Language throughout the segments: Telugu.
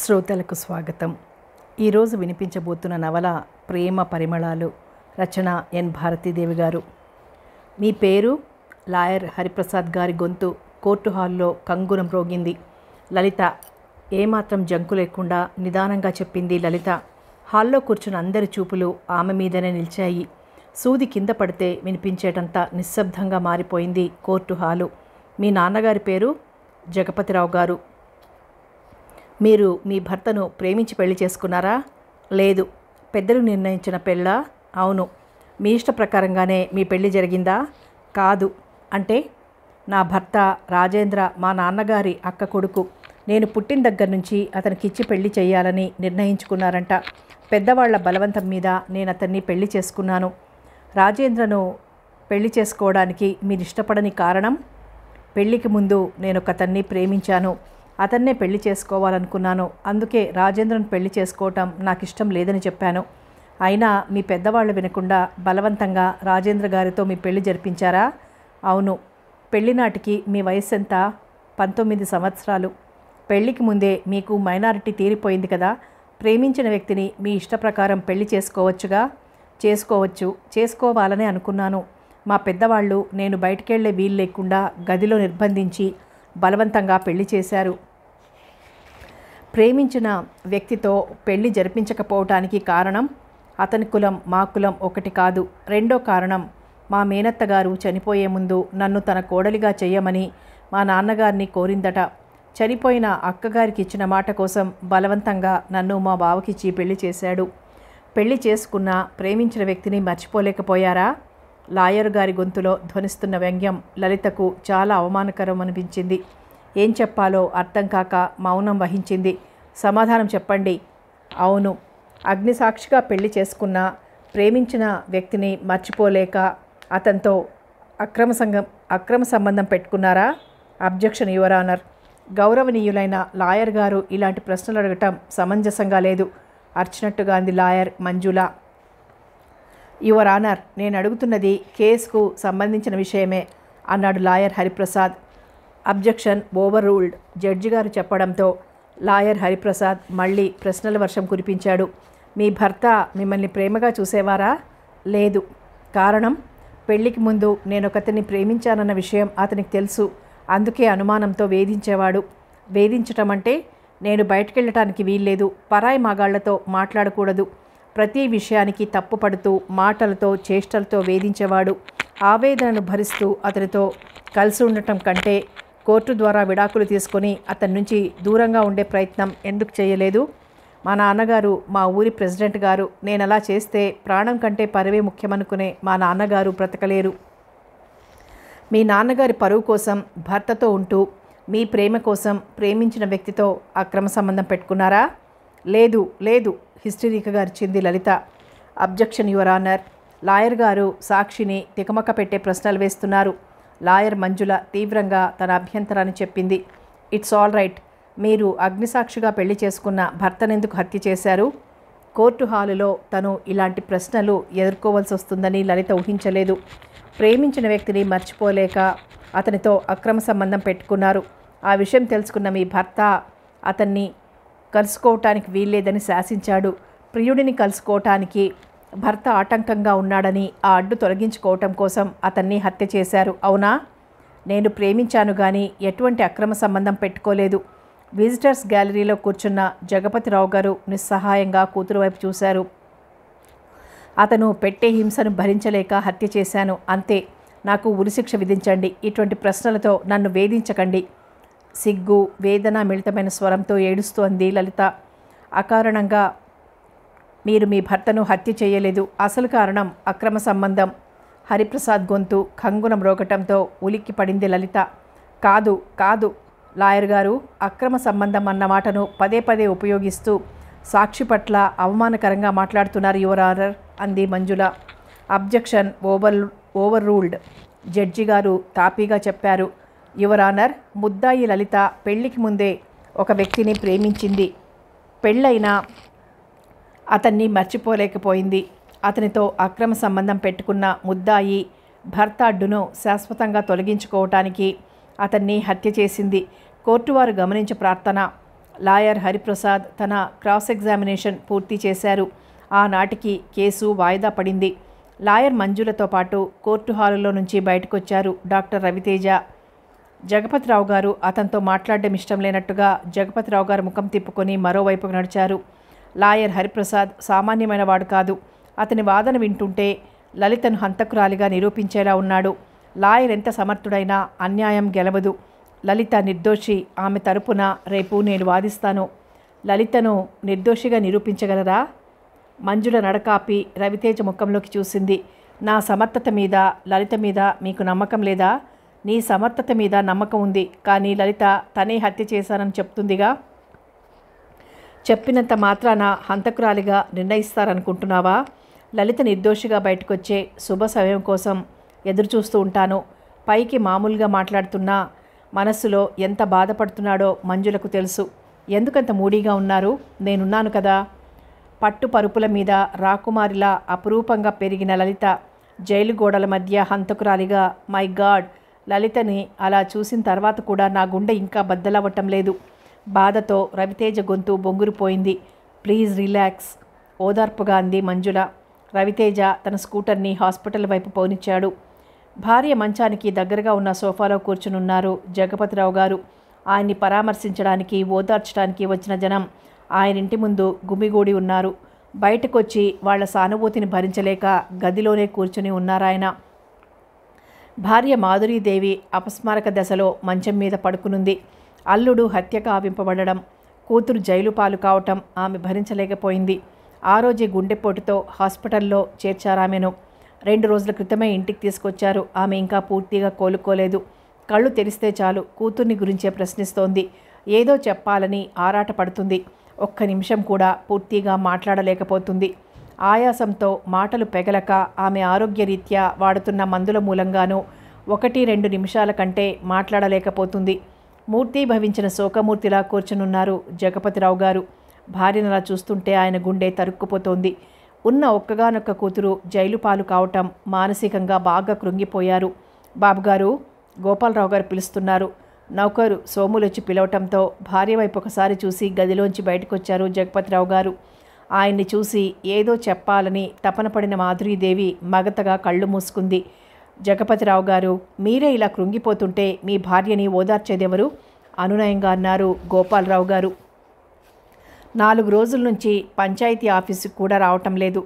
శ్రోతలకు స్వాగతం ఈరోజు వినిపించబోతున్న నవల ప్రేమ పరిమళాలు రచన ఎన్ భారతీదేవి గారు మీ పేరు లాయర్ హరిప్రసాద్ గారి గొంతు కోర్టు హాల్లో కంగురం రోగింది లలిత ఏమాత్రం జంకు లేకుండా నిదానంగా చెప్పింది లలిత హాల్లో కూర్చున్న అందరి చూపులు ఆమె మీదనే నిలిచాయి సూది కింద పడితే వినిపించేటంత నిశ్శబ్దంగా మారిపోయింది కోర్టు హాలు మీ నాన్నగారి పేరు జగపతిరావు గారు మీరు మీ భర్తను ప్రేమించి పెళ్లి చేసుకున్నారా లేదు పెద్దలు నిర్ణయించిన పెళ్ళ అవును మీ ఇష్ట ప్రకారంగానే మీ పెళ్లి జరిగిందా కాదు అంటే నా భర్త రాజేంద్ర మా నాన్నగారి అక్క కొడుకు నేను పుట్టిన దగ్గర నుంచి అతనికి ఇచ్చి పెళ్లి చేయాలని నిర్ణయించుకున్నారంట పెద్దవాళ్ల బలవంతం మీద నేను అతన్ని పెళ్లి చేసుకున్నాను రాజేంద్రను పెళ్లి చేసుకోవడానికి మీరు ఇష్టపడని కారణం పెళ్లికి ముందు నేను ఒక ప్రేమించాను అతన్నే పెళ్లి చేసుకోవాలనుకున్నాను అందుకే రాజేంద్రను పెళ్లి చేసుకోవటం నాకు ఇష్టం లేదని చెప్పాను అయినా మీ పెద్దవాళ్ళు వినకుండా బలవంతంగా రాజేంద్ర గారితో మీ పెళ్లి జరిపించారా అవును పెళ్లినాటికి మీ వయస్సు ఎంత పంతొమ్మిది సంవత్సరాలు పెళ్లికి ముందే మీకు మైనారిటీ తీరిపోయింది కదా ప్రేమించిన వ్యక్తిని మీ ఇష్టప్రకారం పెళ్లి చేసుకోవచ్చుగా చేసుకోవచ్చు చేసుకోవాలని అనుకున్నాను మా పెద్దవాళ్ళు నేను బయటికెళ్లే వీలు లేకుండా గదిలో నిర్బంధించి బలవంతంగా పెళ్లి చేశారు ప్రేమించిన వ్యక్తితో పెళ్లి జరిపించకపోవటానికి కారణం అతని కులం మా కులం ఒకటి కాదు రెండో కారణం మా మేనత్తగారు చనిపోయే ముందు నన్ను తన కోడలిగా చేయమని మా నాన్నగారిని కోరిందట చనిపోయిన అక్కగారికి ఇచ్చిన మాట కోసం బలవంతంగా నన్ను మా బావకిచ్చి పెళ్లి చేశాడు పెళ్లి చేసుకున్న ప్రేమించిన వ్యక్తిని మర్చిపోలేకపోయారా లాయర్ గారి గొంతులో ధ్వనిస్తున్న వ్యంగ్యం లలితకు చాలా అవమానకరం అనిపించింది ఏం చెప్పాలో అర్థం కాక మౌనం వహించింది సమాధానం చెప్పండి అవును అగ్నిసాక్షిగా పెళ్లి చేసుకున్న ప్రేమించిన వ్యక్తిని మర్చిపోలేక అతనితో అక్రమ సంఘం అక్రమ సంబంధం పెట్టుకున్నారా అబ్జెక్షన్ యువర్ ఆనర్ గౌరవనీయులైన లాయర్ గారు ఇలాంటి ప్రశ్నలు అడగటం సమంజసంగా లేదు అర్చినట్టుగా అంది లాయర్ మంజుల యువర్ ఆనర్ నేను అడుగుతున్నది కేసుకు సంబంధించిన విషయమే అన్నాడు lawyer Hariprasad objection overruled judge గారు చెప్పడంతో లాయర్ హరిప్రసాద్ మళ్ళీ ప్రశ్నల వర్షం కురిపించాడు మీ భర్త మిమ్మల్ని ప్రేమగా చూసేవారా లేదు కారణం పెళ్లికి ముందు నేను ఒకతన్ని ప్రేమించానన్న విషయం అతనికి తెలుసు అందుకే అనుమానంతో వేధించేవాడు వేధించటం అంటే నేను బయటకెళ్ళటానికి వీల్లేదు పరాయి మాగాళ్లతో మాట్లాడకూడదు ప్రతి విషయానికి తప్పుపడుతూ మాటలతో చేష్టలతో వేధించేవాడు ఆవేదనను భరిస్తూ అతనితో కలిసి ఉండటం కంటే కోర్టు ద్వారా విడాకులు తీసుకొని అతని నుంచి దూరంగా ఉండే ప్రయత్నం ఎందుకు చేయలేదు మా నాన్నగారు మా ఊరి ప్రెసిడెంట్ గారు నేను అలా చేస్తే ప్రాణం కంటే పరువే ముఖ్యమనుకునే మా నాన్నగారు బ్రతకలేరు మీ నాన్నగారి పరువు కోసం భర్తతో ఉంటూ మీ ప్రేమ కోసం ప్రేమించిన వ్యక్తితో అక్రమ సంబంధం పెట్టుకున్నారా లేదు లేదు హిస్టరీకగా అరిచింది Lalitha objection your honour lawyer గారు సాక్షిని తికమక పెట్టే ప్రశ్నలు వేస్తున్నారు లాయర్ మంజుల తీవ్రంగా తన అభ్యంతరాన్ని చెప్పింది ఇట్స్ ఆల్ రైట్ మీరు అగ్నిసాక్షిగా పెళ్లి చేసుకున్న భర్తనెందుకు హత్య చేశారు కోర్టు హాలులో తను ఇలాంటి ప్రశ్నలు ఎదుర్కోవాల్సి వస్తుందని లలిత ఊహించలేదు ప్రేమించిన వ్యక్తిని మర్చిపోలేక అతనితో అక్రమ సంబంధం పెట్టుకున్నారు ఆ విషయం తెలుసుకున్న మీ భర్త అతన్ని కలుసుకోవటానికి వీల్లేదని శాసించాడు ప్రియుడిని కలుసుకోవటానికి భర్త ఆటంకంగా ఉన్నాడని ఆ అడ్డు తొలగించుకోవటం కోసం అతన్ని హత్య చేశారు అవునా నేను ప్రేమించాను కానీ ఎటువంటి అక్రమ సంబంధం పెట్టుకోలేదు విజిటర్స్ గ్యాలరీలో కూర్చున్న జగపతిరావు గారు నిస్సహాయంగా కూతురు వైపు చూశారు అతను పెట్టే హింసను భరించలేక హత్య చేశాను అంతే నాకు ఉరిశిక్ష విధించండి ఇటువంటి ప్రశ్నలతో నన్ను వేధించకండి సిగ్గు వేదన మిళితమైన స్వరంతో ఏడుస్తూ అంది లలిత అకారణంగా మీరు మీ భర్తను హత్య చేయలేదు అసలు కారణం అక్రమ సంబంధం హరిప్రసాద్ గొంతు కంగుణం మ్రోగటంతో ఉలిక్కి పడింది లలిత కాదు కాదు లాయర్ గారు అక్రమ సంబంధం అన్న మాటను పదే పదే ఉపయోగిస్తూ సాక్షి పట్ల అవమానకరంగా మాట్లాడుతున్నారు యువర్ ఆర్డర్ అంది Manjula objection over overruled judge గారు తాపీగా చెప్పారు యువర్ ఆనర్ ముద్దాయి లలిత పెళ్లికి ముందే ఒక వ్యక్తిని ప్రేమించింది పెళ్ళైన అతన్ని మర్చిపోలేకపోయింది అతనితో అక్రమ సంబంధం పెట్టుకున్న ముద్దాయి భర్త అడ్డును శాశ్వతంగా తొలగించుకోవటానికి అతన్ని హత్య చేసింది కోర్టు వారు గమనించే ప్రార్థన లాయర్ హరిప్రసాద్ తన క్రాస్ ఎగ్జామినేషన్ పూర్తి చేశారు ఆనాటికి కేసు వాయిదా పడింది లాయర్ మంజులతో పాటు కోర్టు హాలులో నుంచి బయటకొచ్చారు డాక్టర్ రవితేజ జగపతిరావు గారు అతనితో మాట్లాడడం ఇష్టం లేనట్టుగా జగపతిరావు గారు ముఖం తిప్పుకొని మరోవైపుకు నడిచారు లాయర్ హరిప్రసాద్ సామాన్యమైన వాడు కాదు అతని వాదన వింటుంటే లలితను హంతకురాలిగా నిరూపించేలా ఉన్నాడు లాయర్ ఎంత సమర్థుడైనా అన్యాయం గెలవదు లలిత నిర్దోషి ఆమె తరపున రేపు నేను వాదిస్తాను లలితను నిర్దోషిగా నిరూపించగలరా మంజుల నడకాపి రవితేజ ముఖంలోకి చూసింది నా సమర్థత మీద లలిత మీద మీకు నమ్మకం లేదా నీ సమర్థత మీద నమ్మకం ఉంది కానీ లలిత తనే హత్య చేశానని చెప్తుందిగా చెప్పినంత మాత్రాన హంతకురాలిగా నిర్ణయిస్తారనుకుంటున్నావా లలిత నిర్దోషిగా బయటకొచ్చే శుభ సమయం కోసం ఎదురుచూస్తూ ఉంటాను పైకి మామూలుగా మాట్లాడుతున్నా మనస్సులో ఎంత బాధపడుతున్నాడో మంజులకు తెలుసు ఎందుకంత మూడీగా ఉన్నారు నేనున్నాను కదా పట్టు పరుపుల మీద రాకుమారిలా అపురూపంగా పెరిగిన లలిత జైలు గోడల మధ్య హంతకురాలిగా మై గాడ్ లలితని అలా చూసిన తర్వాత కూడా నా గుండె ఇంకా బద్దలవ్వటం లేదు బాధతో రవితేజ గొంతు బొంగురిపోయింది ప్లీజ్ రిలాక్స్ ఓదార్పుగా అంది మంజుల రవితేజ తన స్కూటర్ని హాస్పిటల్ వైపు పోనిచ్చాడు భార్య మంచానికి దగ్గరగా ఉన్న సోఫాలో కూర్చునున్నారు జగపతిరావు గారు ఆయన్ని పరామర్శించడానికి ఓదార్చడానికి వచ్చిన జనం ఆయన ఇంటి ముందు గుమిగూడి ఉన్నారు బయటకొచ్చి వాళ్ల సానుభూతిని భరించలేక గదిలోనే కూర్చుని ఉన్నారాయన భార్య మాధురీదేవి అపస్మారక దశలో మంచం మీద పడుకునుంది అల్లుడు హత్య కావింపబడడం కూతురు జైలు పాలు కావటం ఆమె భరించలేకపోయింది ఆ రోజే గుండెపోటుతో హాస్పిటల్లో చేర్చారామెను రెండు రోజుల క్రితమే ఇంటికి తీసుకొచ్చారు ఆమె ఇంకా పూర్తిగా కోలుకోలేదు కళ్ళు తెరిస్తే చాలు కూతుర్ని గురించే ప్రశ్నిస్తోంది ఏదో చెప్పాలని ఆరాట పడుతుంది ఒక్క నిమిషం కూడా పూర్తిగా మాట్లాడలేకపోతుంది ఆయాసంతో మాటలు పెగలక ఆమె ఆరోగ్యరీత్యా వాడుతున్న మందుల మూలంగానూ ఒకటి రెండు నిమిషాల కంటే మాట్లాడలేకపోతుంది మూర్తి భవించిన శోకమూర్తిలా కూర్చునున్నారు జగపతిరావు గారు భార్యనలా చూస్తుంటే ఆయన గుండె తరుక్కుపోతోంది ఉన్న ఒక్కగానొక్క కూతురు జైలు పాలు కావటం మానసికంగా బాగా కృంగిపోయారు బాబుగారు గోపాలరావు గారు పిలుస్తున్నారు నౌకరు సోములొచ్చి పిలవటంతో భార్య వైపు ఒకసారి చూసి గదిలోంచి బయటకొచ్చారు జగపతిరావు గారు ఆయన్ని చూసి ఏదో చెప్పాలని తపనపడిన మాధురీదేవి మగతగా కళ్ళు మూసుకుంది జగపతిరావు గారు మీరే ఇలా కృంగిపోతుంటే మీ భార్యని ఓదార్చేదెవరు అనునయంగా అన్నారు గోపాలరావు గారు నాలుగు రోజుల నుంచి పంచాయతీ ఆఫీసు కూడా రావటం లేదు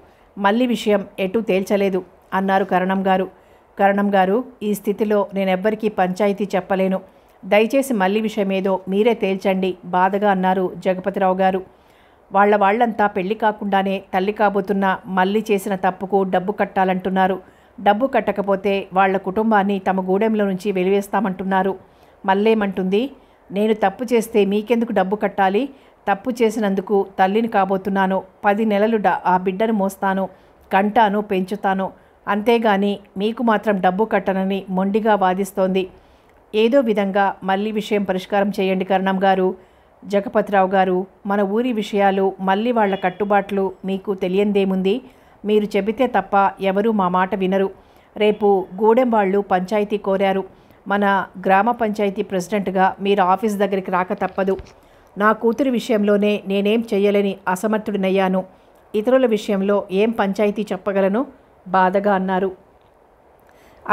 మళ్ళీ విషయం ఎటు తేల్చలేదు అన్నారు కరణం గారు కరణం గారు ఈ స్థితిలో నేనెవ్వరికీ పంచాయతీ చెప్పలేను దయచేసి మళ్ళీ విషయం ఏదో మీరే తేల్చండి బాధగా అన్నారు జగపతిరావు గారు వాళ్ళ వాళ్ళంతా పెళ్లి కాకుండానే తల్లి కాబోతున్నా మళ్ళీ చేసిన తప్పుకు డబ్బు కట్టాలంటున్నారు డబ్బు కట్టకపోతే వాళ్ల కుటుంబాన్ని తమ గూడెంలో నుంచి వెలివేస్తామంటున్నారు మల్లేమంటుంది నేను తప్పు చేస్తే మీకెందుకు డబ్బు కట్టాలి తప్పు చేసినందుకు తల్లిని కాబోతున్నాను పది నెలలు ఆ బిడ్డను మోస్తాను కంటాను పెంచుతాను అంతేగాని మీకు మాత్రం డబ్బు కట్టనని మొండిగా వాదిస్తోంది ఏదో విధంగా మళ్ళీ విషయం పరిష్కారం చేయండి కరణం గారు జగపతిరావు గారు మన ఊరి విషయాలు మళ్ళీ వాళ్ల కట్టుబాట్లు మీకు తెలియందేముంది మీరు చెబితే తప్ప ఎవరూ మా మాట వినరు రేపు గూడెం వాళ్ళు పంచాయతీ కోరారు మన గ్రామ పంచాయతీ ప్రెసిడెంట్గా మీరు ఆఫీస్ దగ్గరికి రాక తప్పదు నా కూతురి విషయంలోనే నేనేం చేయలేని అసమర్థుడినయ్యాను ఇతరుల విషయంలో ఏం పంచాయతీ చెప్పగలను బాధగా అన్నారు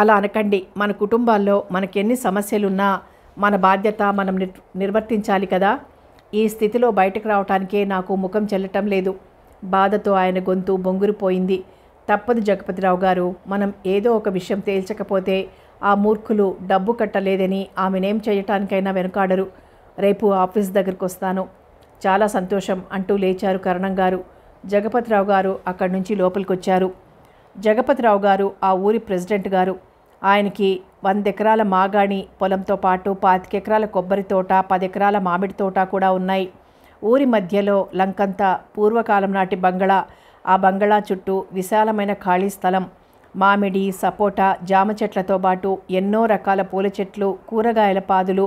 అలా అనకండి మన కుటుంబాల్లో మనకెన్ని సమస్యలున్నా మన బాధ్యత మనం నిర్వర్తించాలి కదా ఈ స్థితిలో బయటకు రావటానికే నాకు ముఖం చెల్లటం లేదు బాధతో ఆయన గొంతు బొంగురిపోయింది తప్పదు జగపతిరావు గారు మనం ఏదో ఒక విషయం తేల్చకపోతే ఆ మూర్ఖులు డబ్బు కట్టలేదని ఆమెనేం చేయటానికైనా వెనుకాడరు రేపు ఆఫీస్ దగ్గరికి వస్తాను చాలా సంతోషం అంటూ లేచారు కరణం గారు జగపతిరావు గారు అక్కడి నుంచి లోపలికొచ్చారు జగపతిరావు గారు ఆ ఊరి ప్రెసిడెంట్ గారు ఆయనకి వందెకరాల మాగాణి పొలంతో పాటు పాతికెకరాల కొబ్బరి తోట పదెకరాల మామిడి తోట కూడా ఉన్నాయి ఊరి మధ్యలో లంకంతా పూర్వకాలం నాటి బంగళా ఆ బంగళా చుట్టూ విశాలమైన ఖాళీ స్థలం మామిడి సపోటా జామ చెట్లతో పాటు ఎన్నో రకాల పూల చెట్లు కూరగాయల పాదులు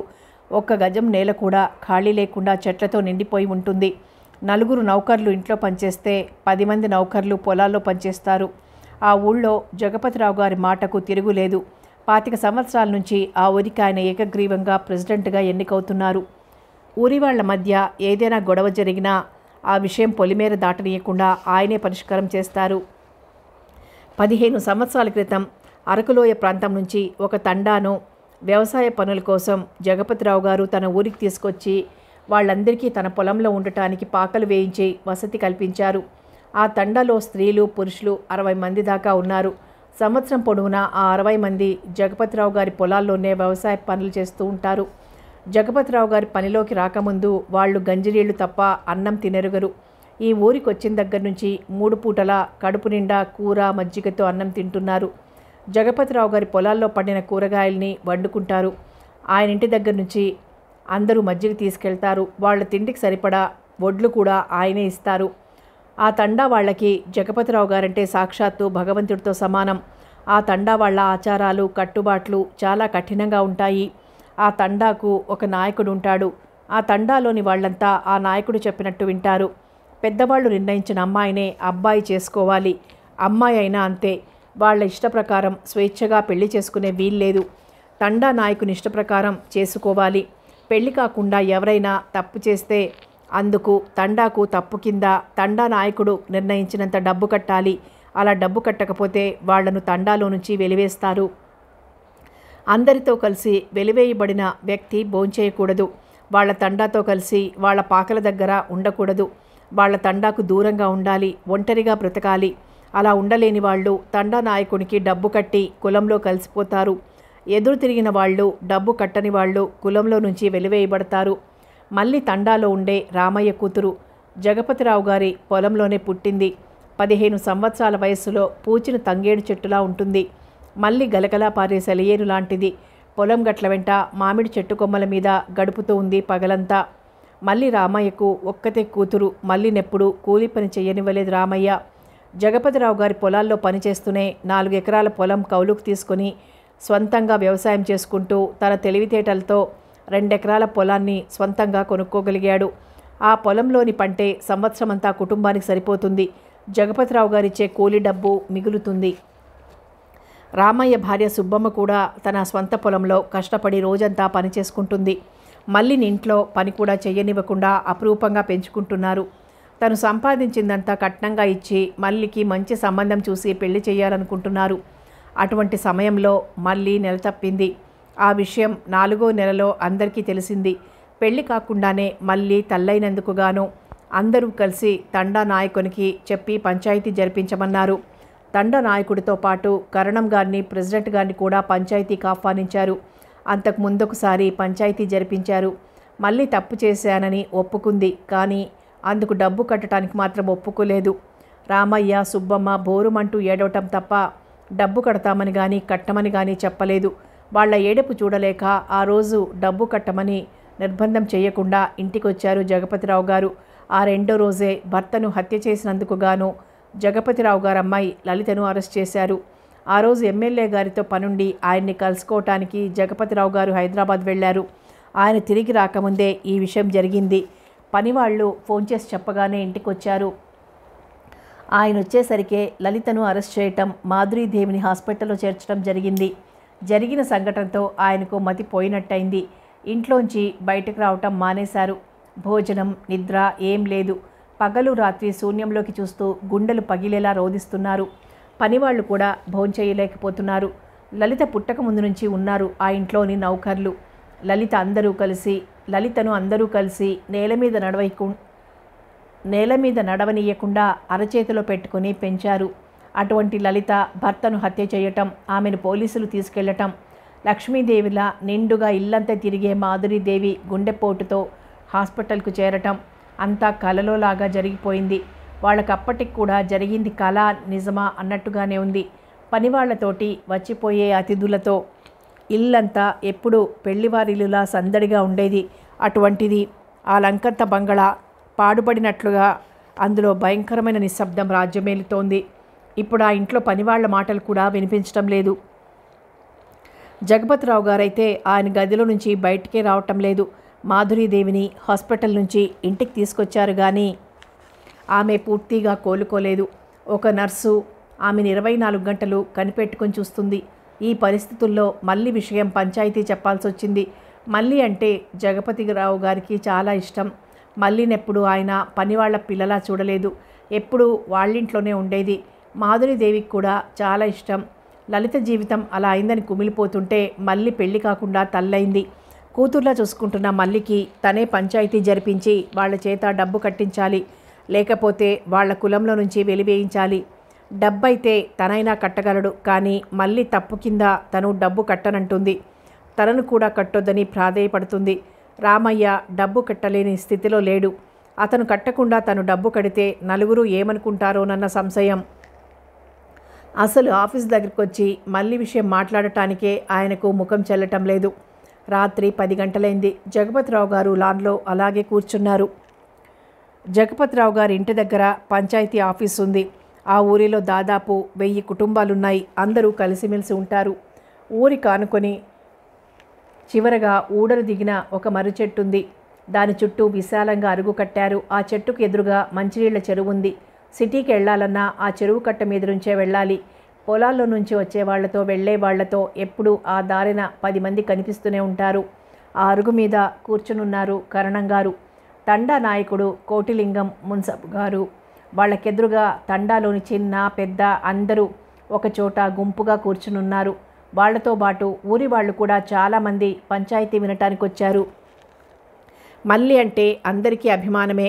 ఒక్క గజం నేల కూడా ఖాళీ లేకుండా చెట్లతో నిండిపోయి ఉంటుంది నలుగురు నౌకర్లు ఇంట్లో పనిచేస్తే పది మంది నౌకర్లు పొలాల్లో పనిచేస్తారు ఆ ఊళ్ళో జగపతిరావు గారి మాటకు తిరుగులేదు పాతిక సంవత్సరాల నుంచి ఆ ఊరికి ఆయన ఏకగ్రీవంగా ప్రెసిడెంట్గా ఎన్నికవుతున్నారు ఊరి వాళ్ల మధ్య ఏదైనా గొడవ జరిగినా ఆ విషయం పొలిమేర దాటనీయకుండా ఆయనే పరిష్కారం చేస్తారు పదిహేను సంవత్సరాల క్రితం అరకులోయ ప్రాంతం నుంచి ఒక తండాను వ్యవసాయ పనుల కోసం జగపతిరావు గారు తన ఊరికి తీసుకొచ్చి వాళ్ళందరికీ తన పొలంలో ఉండటానికి పాకలు వేయించి వసతి కల్పించారు ఆ తండలో స్త్రీలు పురుషులు అరవై మంది దాకా ఉన్నారు సంవత్సరం పొడవునా ఆ అరవై మంది జగపతిరావు గారి పొలాల్లోనే వ్యవసాయ పనులు చేస్తూ ఉంటారు జగపతిరావు గారి పనిలోకి రాకముందు వాళ్ళు గంజిరీళ్లు తప్ప అన్నం తినరుగరు ఈ ఊరికి వచ్చిన దగ్గర నుంచి మూడు పూటల కడుపు నిండా కూర మజ్జిగతో అన్నం తింటున్నారు జగపతిరావు గారి పొలాల్లో పండిన కూరగాయల్ని వండుకుంటారు ఆయన ఇంటి దగ్గర నుంచి అందరూ మజ్జిగ తీసుకెళ్తారు వాళ్ళ తిండికి సరిపడా వడ్లు కూడా ఆయనే ఇస్తారు ఆ తండా వాళ్ళకి జగపతిరావు గారంటే సాక్షాత్తు భగవంతుడితో సమానం ఆ తండా వాళ్ళ ఆచారాలు కట్టుబాట్లు చాలా కఠినంగా ఉంటాయి ఆ తండాకు ఒక నాయకుడు ఉంటాడు ఆ తండాలోని వాళ్ళంతా ఆ నాయకుడు చెప్పినట్టు వింటారు పెద్దవాళ్ళు నిర్ణయించిన అమ్మాయినే అబ్బాయి చేసుకోవాలి అమ్మాయి అయినా అంతే వాళ్ళ ఇష్టప్రకారం స్వేచ్ఛగా పెళ్లి చేసుకునే వీల్లేదు తండా నాయకుని ఇష్టప్రకారం చేసుకోవాలి పెళ్లి కాకుండా ఎవరైనా తప్పు చేస్తే అందుకు తండాకు తప్పు కింద తండా నాయకుడు నిర్ణయించినంత డబ్బు కట్టాలి అలా డబ్బు కట్టకపోతే వాళ్లను తండాలో నుంచి వెలివేస్తారు అందరితో కలిసి వెలివేయబడిన వ్యక్తి భోంచేయకూడదు వాళ్ళ తండాతో కలిసి వాళ్ళ పాకల దగ్గర ఉండకూడదు వాళ్ళ తండాకు దూరంగా ఉండాలి ఒంటరిగా బ్రతకాలి అలా ఉండలేని వాళ్ళు తండా నాయకునికి డబ్బు కట్టి కులంలో కలిసిపోతారు ఎదురు తిరిగిన వాళ్ళు డబ్బు కట్టని వాళ్ళు కులంలో నుంచి వెలివేయబడతారు మళ్ళీ తండాలో ఉండే రామయ్య కూతురు జగపతిరావు గారి పొలంలోనే పుట్టింది పదిహేను సంవత్సరాల వయస్సులో పూచిన తంగేడు చెట్టులా ఉంటుంది మళ్ళీ గలగలా పారే సెలయేరు లాంటిది పొలం గట్ల వెంట మామిడి చెట్టు కొమ్మల మీద గడుపుతూ ఉంది పగలంతా మళ్ళీ రామయ్యకు ఒక్కతే కూతురు మళ్ళీ నెప్పుడు కూలి పని చేయనివ్వలేదు రామయ్య జగపతిరావు గారి పొలాల్లో పనిచేస్తూనే నాలుగు ఎకరాల పొలం కౌలుకు తీసుకొని స్వంతంగా వ్యవసాయం చేసుకుంటూ తన తెలివితేటలతో రెండెకరాల పొలాన్ని స్వంతంగా కొనుక్కోగలిగాడు ఆ పొలంలోని పంటే సంవత్సరమంతా కుటుంబానికి సరిపోతుంది జగపతిరావు గారిచ్చే కూలి డబ్బు మిగులుతుంది రామయ్య భార్య సుబ్బమ్మ కూడా తన స్వంత పొలంలో కష్టపడి రోజంతా పనిచేసుకుంటుంది ఇంట్లో పని కూడా చేయనివ్వకుండా అపురూపంగా పెంచుకుంటున్నారు తను సంపాదించిందంతా కట్నంగా ఇచ్చి మల్లికి మంచి సంబంధం చూసి పెళ్లి చేయాలనుకుంటున్నారు అటువంటి సమయంలో మళ్ళీ నెల తప్పింది ఆ విషయం నాలుగో నెలలో అందరికీ తెలిసింది పెళ్లి కాకుండానే మళ్ళీ తల్లైనందుకుగాను అందరూ కలిసి తండా నాయకునికి చెప్పి పంచాయతీ జరిపించమన్నారు తండ నాయకుడితో పాటు కరణం గారిని ప్రెసిడెంట్ గారిని కూడా పంచాయతీకి ఆహ్వానించారు అంతకు ముందొకసారి పంచాయతీ జరిపించారు మళ్ళీ తప్పు చేశానని ఒప్పుకుంది కానీ అందుకు డబ్బు కట్టడానికి మాత్రం ఒప్పుకోలేదు రామయ్య సుబ్బమ్మ బోరుమంటూ ఏడవటం తప్ప డబ్బు కడతామని కానీ కట్టమని కానీ చెప్పలేదు వాళ్ల ఏడుపు చూడలేక ఆ రోజు డబ్బు కట్టమని నిర్బంధం చేయకుండా ఇంటికొచ్చారు జగపతిరావు గారు ఆ రెండో రోజే భర్తను హత్య చేసినందుకు గాను జగపతిరావు గారు అమ్మాయి లలితను అరెస్ట్ చేశారు ఆ రోజు ఎమ్మెల్యే గారితో పనుండి ఆయన్ని కలుసుకోవటానికి జగపతిరావు గారు హైదరాబాద్ వెళ్లారు ఆయన తిరిగి రాకముందే ఈ విషయం జరిగింది పనివాళ్లు ఫోన్ చేసి చెప్పగానే ఇంటికి వచ్చారు ఆయన వచ్చేసరికే లలితను అరెస్ట్ చేయటం మాధురీదేవిని హాస్పిటల్లో చేర్చడం జరిగింది జరిగిన సంఘటనతో ఆయనకు మతి పోయినట్టయింది ఇంట్లోంచి బయటకు రావటం మానేశారు భోజనం నిద్ర ఏం లేదు పగలు రాత్రి శూన్యంలోకి చూస్తూ గుండెలు పగిలేలా రోధిస్తున్నారు పనివాళ్లు కూడా భోంచేయలేకపోతున్నారు లలిత పుట్టక ముందు నుంచి ఉన్నారు ఆ ఇంట్లోని నౌకర్లు లలిత అందరూ కలిసి లలితను అందరూ కలిసి నేల మీద నడవైకు నేల మీద నడవనీయకుండా అరచేతిలో పెట్టుకుని పెంచారు అటువంటి లలిత భర్తను హత్య చేయటం ఆమెను పోలీసులు తీసుకెళ్లటం లక్ష్మీదేవిలా నిండుగా ఇల్లంతా తిరిగే మాధురీదేవి గుండెపోటుతో హాస్పిటల్కు చేరటం అంతా కలలోలాగా జరిగిపోయింది వాళ్ళకప్పటికి కూడా జరిగింది కళ నిజమా అన్నట్టుగానే ఉంది పనివాళ్లతోటి వచ్చిపోయే అతిథులతో ఇల్లంతా ఎప్పుడూ పెళ్లివారిలులా సందడిగా ఉండేది అటువంటిది ఆ లంకంత బంగళా పాడుపడినట్లుగా అందులో భయంకరమైన నిశ్శబ్దం రాజ్యమేలుతోంది ఇప్పుడు ఆ ఇంట్లో పనివాళ్ల మాటలు కూడా వినిపించటం లేదు జగపతిరావు గారైతే ఆయన గదిలో నుంచి బయటికే రావటం లేదు మాధురీదేవిని హాస్పిటల్ నుంచి ఇంటికి తీసుకొచ్చారు కానీ ఆమె పూర్తిగా కోలుకోలేదు ఒక నర్సు ఆమెను ఇరవై నాలుగు గంటలు కనిపెట్టుకొని చూస్తుంది ఈ పరిస్థితుల్లో మళ్ళీ విషయం పంచాయతీ చెప్పాల్సి వచ్చింది మళ్ళీ అంటే జగపతి రావు గారికి చాలా ఇష్టం మళ్ళీనెప్పుడు ఆయన పనివాళ్ల పిల్లలా చూడలేదు ఎప్పుడు వాళ్ళింట్లోనే ఉండేది మాధురీదేవికి కూడా చాలా ఇష్టం లలిత జీవితం అలా అయిందని కుమిలిపోతుంటే మళ్ళీ పెళ్లి కాకుండా తల్లైంది కూతుర్లా చూసుకుంటున్న మల్లికి తనే పంచాయతీ జరిపించి వాళ్ళ చేత డబ్బు కట్టించాలి లేకపోతే వాళ్ళ కులంలో నుంచి వెలివేయించాలి డబ్బైతే తనైనా కట్టగలడు కానీ మళ్ళీ తప్పు కింద తను డబ్బు కట్టనంటుంది తనను కూడా కట్టొద్దని ప్రాధేయపడుతుంది రామయ్య డబ్బు కట్టలేని స్థితిలో లేడు అతను కట్టకుండా తను డబ్బు కడితే నలుగురు ఏమనుకుంటారోనన్న సంశయం అసలు ఆఫీస్ దగ్గరికి వచ్చి మళ్ళీ విషయం మాట్లాడటానికే ఆయనకు ముఖం చెల్లటం లేదు రాత్రి పది గంటలైంది జగపతిరావు గారు లాన్లో అలాగే కూర్చున్నారు జగపతిరావు గారి ఇంటి దగ్గర పంచాయతీ ఆఫీస్ ఉంది ఆ ఊరిలో దాదాపు వెయ్యి కుటుంబాలున్నాయి అందరూ కలిసిమెలిసి ఉంటారు ఊరి కానుకొని చివరగా ఊడలు దిగిన ఒక మర్రి చెట్టు ఉంది దాని చుట్టూ విశాలంగా అరుగు కట్టారు ఆ చెట్టుకు ఎదురుగా మంచినీళ్ల చెరువు ఉంది సిటీకి వెళ్ళాలన్నా ఆ చెరువు కట్ట మీద నుంచే వెళ్ళాలి పొలాల్లో నుంచి వచ్చే వాళ్ళతో వెళ్ళే వాళ్ళతో ఎప్పుడూ ఆ దారిన పది మంది కనిపిస్తూనే ఉంటారు ఆ అరుగు మీద కూర్చునున్నారు కరణం గారు తండా నాయకుడు కోటిలింగం మున్సబ్ గారు వాళ్ళకెదురుగా తండాలోని చిన్న పెద్ద అందరూ ఒకచోట గుంపుగా కూర్చునున్నారు వాళ్లతో పాటు ఊరి వాళ్ళు కూడా చాలామంది పంచాయతీ వినటానికి వచ్చారు మళ్ళీ అంటే అందరికీ అభిమానమే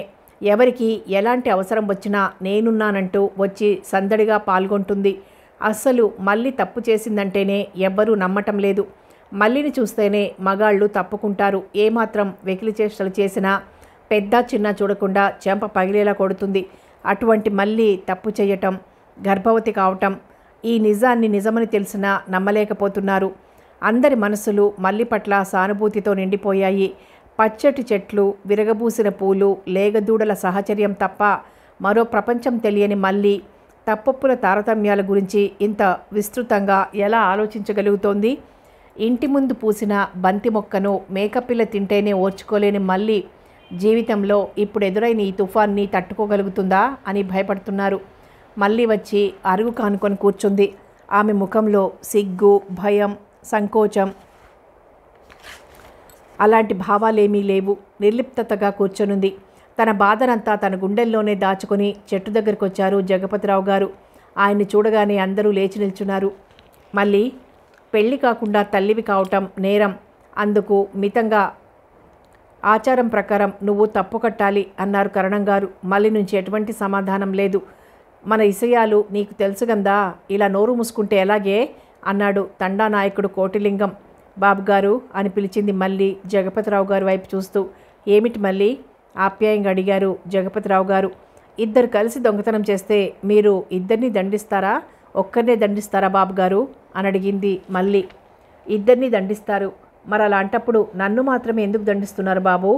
ఎవరికి ఎలాంటి అవసరం వచ్చినా నేనున్నానంటూ వచ్చి సందడిగా పాల్గొంటుంది అస్సలు మళ్ళీ తప్పు చేసిందంటేనే ఎవ్వరూ నమ్మటం లేదు మళ్ళీని చూస్తేనే మగాళ్ళు తప్పుకుంటారు ఏమాత్రం వెకిలి చేష్టలు చేసినా పెద్ద చిన్న చూడకుండా చెంప పగిలేలా కొడుతుంది అటువంటి మళ్ళీ తప్పు చేయటం గర్భవతి కావటం ఈ నిజాన్ని నిజమని తెలిసినా నమ్మలేకపోతున్నారు అందరి మనసులు మళ్ళీ పట్ల సానుభూతితో నిండిపోయాయి పచ్చటి చెట్లు విరగబూసిన పూలు లేగదూడల సహచర్యం తప్ప మరో ప్రపంచం తెలియని మళ్ళీ తప్పప్పుల తారతమ్యాల గురించి ఇంత విస్తృతంగా ఎలా ఆలోచించగలుగుతోంది ఇంటి ముందు పూసిన బంతి మొక్కను మేకపిల్ల తింటేనే ఓర్చుకోలేని మళ్ళీ జీవితంలో ఇప్పుడు ఎదురైన ఈ తుఫాన్ని తట్టుకోగలుగుతుందా అని భయపడుతున్నారు మళ్ళీ వచ్చి అరుగు కానుకొని కూర్చుంది ఆమె ముఖంలో సిగ్గు భయం సంకోచం అలాంటి భావాలేమీ లేవు నిర్లిప్తగా కూర్చొనుంది తన బాధనంతా తన గుండెల్లోనే దాచుకుని చెట్టు దగ్గరికి వచ్చారు జగపతిరావు గారు ఆయన్ని చూడగానే అందరూ లేచి నిల్చున్నారు మళ్ళీ పెళ్లి కాకుండా తల్లివి కావటం నేరం అందుకు మితంగా ఆచారం ప్రకారం నువ్వు తప్పు కట్టాలి అన్నారు కరణం గారు మళ్ళీ నుంచి ఎటువంటి సమాధానం లేదు మన ఇసయాలు నీకు తెలుసు కదా ఇలా నోరు మూసుకుంటే ఎలాగే అన్నాడు తండా నాయకుడు కోటిలింగం బాబు గారు అని పిలిచింది మళ్ళీ జగపతిరావు గారి వైపు చూస్తూ ఏమిటి మళ్ళీ ఆప్యాయంగా అడిగారు జగపతిరావు గారు ఇద్దరు కలిసి దొంగతనం చేస్తే మీరు ఇద్దరిని దండిస్తారా ఒక్కరినే దండిస్తారా బాబు గారు అని అడిగింది మళ్ళీ ఇద్దరిని దండిస్తారు మరి అలాంటప్పుడు నన్ను మాత్రమే ఎందుకు దండిస్తున్నారు బాబు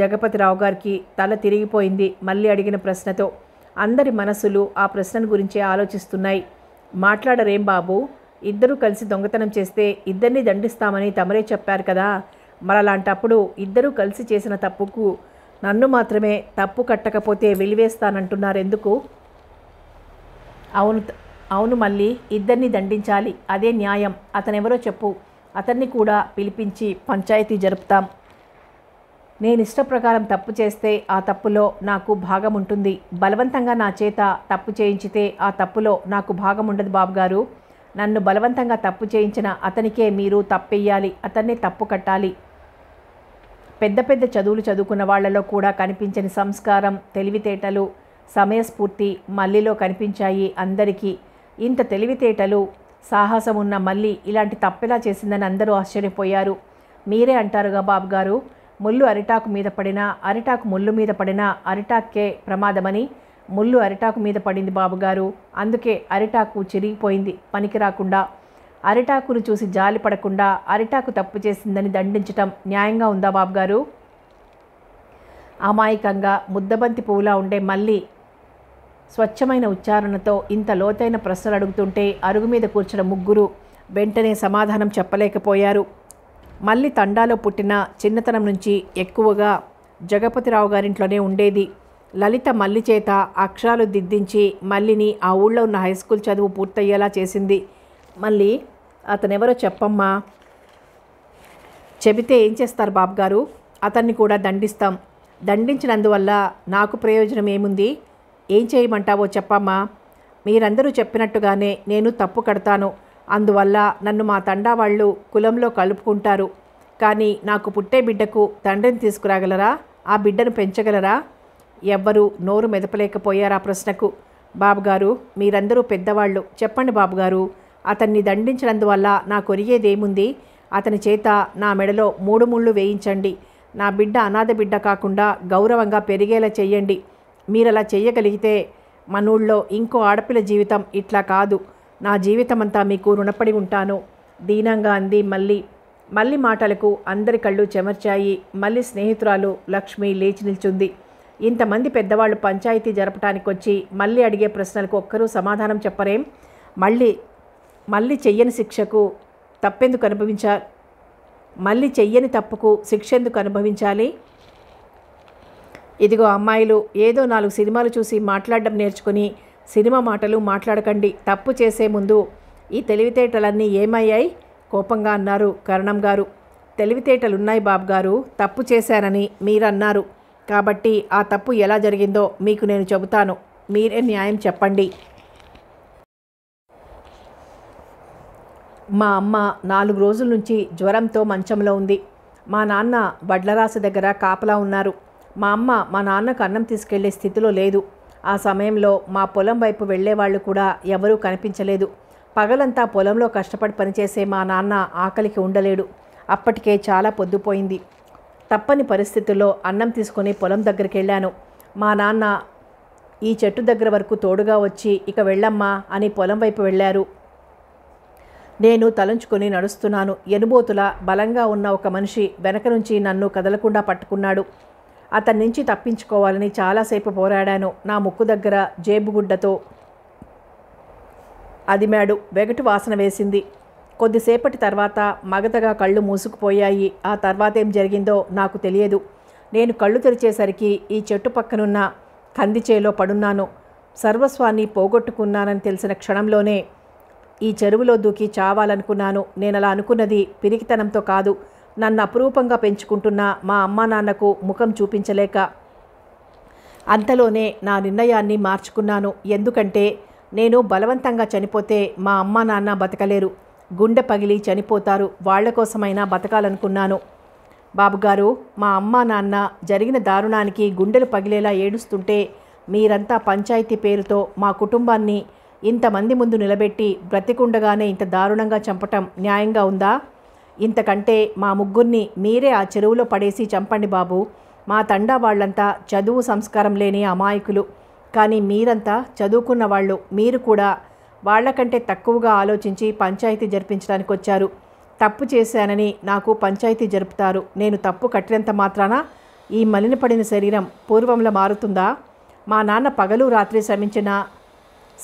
జగపతిరావు గారికి తల తిరిగిపోయింది మళ్ళీ అడిగిన ప్రశ్నతో అందరి మనసులు ఆ ప్రశ్న గురించే ఆలోచిస్తున్నాయి మాట్లాడరేం బాబు ఇద్దరూ కలిసి దొంగతనం చేస్తే ఇద్దరిని దండిస్తామని తమరే చెప్పారు కదా మరలాంటప్పుడు ఇద్దరూ కలిసి చేసిన తప్పుకు నన్ను మాత్రమే తప్పు కట్టకపోతే వెలివేస్తానంటున్నారెందుకు అవును అవును మళ్ళీ ఇద్దరిని దండించాలి అదే న్యాయం అతనెవరో చెప్పు అతన్ని కూడా పిలిపించి పంచాయతీ జరుపుతాం నేను ఇష్టప్రకారం తప్పు చేస్తే ఆ తప్పులో నాకు భాగం ఉంటుంది బలవంతంగా నా చేత తప్పు చేయించితే ఆ తప్పులో నాకు భాగం ఉండదు బాబుగారు నన్ను బలవంతంగా తప్పు చేయించిన అతనికే మీరు తప్పెయ్యాలి అతన్నే తప్పు కట్టాలి పెద్ద పెద్ద చదువులు చదువుకున్న వాళ్లలో కూడా కనిపించని సంస్కారం తెలివితేటలు సమయస్ఫూర్తి మల్లిలో కనిపించాయి అందరికీ ఇంత తెలివితేటలు సాహసం ఉన్న మల్లి ఇలాంటి తప్పెలా చేసిందని అందరూ ఆశ్చర్యపోయారు మీరే అంటారుగా బాబు గారు ముళ్ళు అరిటాకు మీద పడినా అరిటాకు ముళ్ళు మీద పడినా అరిటాకే ప్రమాదమని ముళ్ళు అరిటాకు మీద పడింది బాబుగారు అందుకే అరిటాకు చిరిగిపోయింది పనికి రాకుండా అరిటాకును చూసి జాలిపడకుండా అరిటాకు తప్పు చేసిందని దండించటం న్యాయంగా ఉందా బాబు గారు అమాయకంగా ముద్దబంతి పువ్వులా ఉండే మళ్ళీ స్వచ్ఛమైన ఉచ్చారణతో ఇంత లోతైన ప్రశ్నలు అడుగుతుంటే అరుగు మీద కూర్చున్న ముగ్గురు వెంటనే సమాధానం చెప్పలేకపోయారు మళ్ళీ తండాలో పుట్టిన చిన్నతనం నుంచి ఎక్కువగా జగపతిరావు గారింట్లోనే ఉండేది లలిత మల్లి చేత అక్షరాలు దిద్దించి మల్లిని ఆ ఊళ్ళో ఉన్న హై స్కూల్ చదువు పూర్తయ్యేలా చేసింది మళ్ళీ అతనెవరో చెప్పమ్మా చెబితే ఏం చేస్తారు బాబుగారు అతన్ని కూడా దండిస్తాం దండించినందువల్ల నాకు ప్రయోజనం ఏముంది ఏం చేయమంటావో చెప్పమ్మా మీరందరూ చెప్పినట్టుగానే నేను తప్పు కడతాను అందువల్ల నన్ను మా తండా వాళ్ళు కులంలో కలుపుకుంటారు కానీ నాకు పుట్టే బిడ్డకు తండ్రిని తీసుకురాగలరా ఆ బిడ్డను పెంచగలరా ఎవ్వరూ నోరు మెదపలేకపోయారు ఆ ప్రశ్నకు బాబుగారు మీరందరూ పెద్దవాళ్ళు చెప్పండి బాబుగారు అతన్ని దండించినందువల్ల నా కొరిగేదేముంది అతని చేత నా మెడలో మూడు ముళ్ళు వేయించండి నా బిడ్డ అనాథ బిడ్డ కాకుండా గౌరవంగా పెరిగేలా చెయ్యండి మీరలా చెయ్యగలిగితే మనూళ్ళో ఇంకో ఆడపిల్ల జీవితం ఇట్లా కాదు నా జీవితమంతా మీకు రుణపడి ఉంటాను దీనంగా అంది మళ్ళీ మళ్ళీ మాటలకు అందరి కళ్ళు చెమర్చాయి మళ్ళీ స్నేహితురాలు లక్ష్మి లేచి నిల్చుంది ఇంతమంది పెద్దవాళ్ళు పంచాయతీ జరపటానికి వచ్చి మళ్ళీ అడిగే ప్రశ్నలకు ఒక్కరూ సమాధానం చెప్పరేం మళ్ళీ మళ్ళీ చెయ్యని శిక్షకు తప్పెందుకు అనుభవించాలి మళ్ళీ చెయ్యని తప్పుకు శిక్ష ఎందుకు అనుభవించాలి ఇదిగో అమ్మాయిలు ఏదో నాలుగు సినిమాలు చూసి మాట్లాడడం నేర్చుకుని సినిమా మాటలు మాట్లాడకండి తప్పు చేసే ముందు ఈ తెలివితేటలన్నీ ఏమయ్యాయి కోపంగా అన్నారు కరణం గారు తెలివితేటలున్నాయి బాబు గారు తప్పు చేశానని మీరన్నారు కాబట్టి ఆ తప్పు ఎలా జరిగిందో మీకు నేను చెబుతాను మీరే న్యాయం చెప్పండి మా అమ్మ నాలుగు రోజుల నుంచి జ్వరంతో మంచంలో ఉంది మా నాన్న వడ్లరాశ దగ్గర కాపలా ఉన్నారు మా అమ్మ మా నాన్నకు అన్నం తీసుకెళ్లే స్థితిలో లేదు ఆ సమయంలో మా పొలం వైపు వాళ్ళు కూడా ఎవరూ కనిపించలేదు పగలంతా పొలంలో కష్టపడి పనిచేసే మా నాన్న ఆకలికి ఉండలేడు అప్పటికే చాలా పొద్దుపోయింది తప్పని పరిస్థితుల్లో అన్నం తీసుకొని పొలం దగ్గరికి వెళ్ళాను మా నాన్న ఈ చెట్టు దగ్గర వరకు తోడుగా వచ్చి ఇక వెళ్ళమ్మా అని పొలం వైపు వెళ్ళారు నేను తలంచుకొని నడుస్తున్నాను ఎనుబోతుల బలంగా ఉన్న ఒక మనిషి వెనక నుంచి నన్ను కదలకుండా పట్టుకున్నాడు అతని నుంచి తప్పించుకోవాలని చాలాసేపు పోరాడాను నా ముక్కు దగ్గర జేబుగుడ్డతో అదిమాడు వెగటు వాసన వేసింది కొద్దిసేపటి తర్వాత మగతగా కళ్ళు మూసుకుపోయాయి ఆ తర్వాత ఏం జరిగిందో నాకు తెలియదు నేను కళ్ళు తెరిచేసరికి ఈ చెట్టు పక్కనున్న కందిచేలో పడున్నాను సర్వస్వాన్ని పోగొట్టుకున్నానని తెలిసిన క్షణంలోనే ఈ చెరువులో దూకి చావాలనుకున్నాను నేను అలా అనుకున్నది పిరికితనంతో కాదు నన్ను అపురూపంగా పెంచుకుంటున్న మా అమ్మా నాన్నకు ముఖం చూపించలేక అంతలోనే నా నిర్ణయాన్ని మార్చుకున్నాను ఎందుకంటే నేను బలవంతంగా చనిపోతే మా అమ్మా నాన్న బతకలేరు గుండె పగిలి చనిపోతారు వాళ్ల కోసమైనా బతకాలనుకున్నాను బాబుగారు మా అమ్మా నాన్న జరిగిన దారుణానికి గుండెలు పగిలేలా ఏడుస్తుంటే మీరంతా పంచాయతీ పేరుతో మా కుటుంబాన్ని ఇంతమంది ముందు నిలబెట్టి బ్రతికుండగానే ఇంత దారుణంగా చంపటం న్యాయంగా ఉందా ఇంతకంటే మా ముగ్గురిని మీరే ఆ చెరువులో పడేసి చంపండి బాబు మా తండా వాళ్ళంతా చదువు సంస్కారం లేని అమాయకులు కానీ మీరంతా చదువుకున్న వాళ్ళు మీరు కూడా వాళ్లకంటే తక్కువగా ఆలోచించి పంచాయతీ జరిపించడానికి వచ్చారు తప్పు చేశానని నాకు పంచాయతీ జరుపుతారు నేను తప్పు కట్టినంత మాత్రాన ఈ మలినపడిన శరీరం పూర్వంలో మారుతుందా మా నాన్న పగలు రాత్రి శ్రమించిన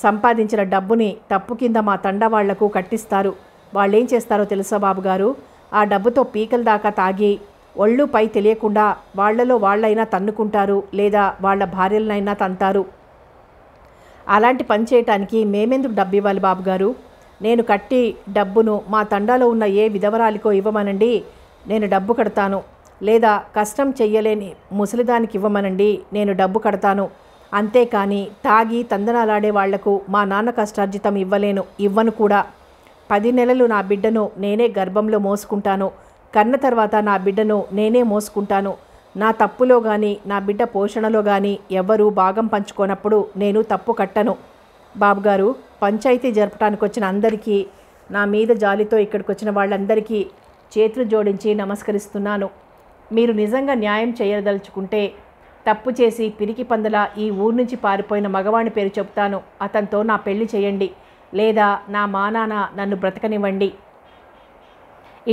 సంపాదించిన డబ్బుని తప్పు కింద మా తండవాళ్లకు కట్టిస్తారు వాళ్ళేం చేస్తారో తెలుసా బాబు గారు ఆ డబ్బుతో పీకల దాకా తాగి ఒళ్ళు పై తెలియకుండా వాళ్లలో వాళ్ళైనా తన్నుకుంటారు లేదా వాళ్ళ భార్యలనైనా తంతారు అలాంటి పని చేయటానికి మేమెందుకు డబ్బు ఇవ్వాలి బాబు గారు నేను కట్టి డబ్బును మా తండాలో ఉన్న ఏ విధవరాలికో ఇవ్వమనండి నేను డబ్బు కడతాను లేదా కష్టం చెయ్యలేని ముసలిదానికి ఇవ్వమనండి నేను డబ్బు కడతాను అంతేకాని తాగి తందనాలాడే వాళ్లకు మా నాన్న కష్టార్జితం ఇవ్వలేను ఇవ్వను కూడా పది నెలలు నా బిడ్డను నేనే గర్భంలో మోసుకుంటాను కన్న తర్వాత నా బిడ్డను నేనే మోసుకుంటాను నా తప్పులో కానీ నా బిడ్డ పోషణలో కానీ ఎవ్వరూ భాగం పంచుకోనప్పుడు నేను తప్పు కట్టను బాబుగారు పంచాయతీ జరపడానికి వచ్చిన అందరికీ నా మీద జాలితో ఇక్కడికి వచ్చిన వాళ్ళందరికీ చేతులు జోడించి నమస్కరిస్తున్నాను మీరు నిజంగా న్యాయం చేయదలుచుకుంటే తప్పు చేసి పిరికి పందులా ఈ ఊరు నుంచి పారిపోయిన మగవాణి పేరు చెప్తాను అతనితో నా పెళ్లి చేయండి లేదా నా మానాన నన్ను బ్రతకనివ్వండి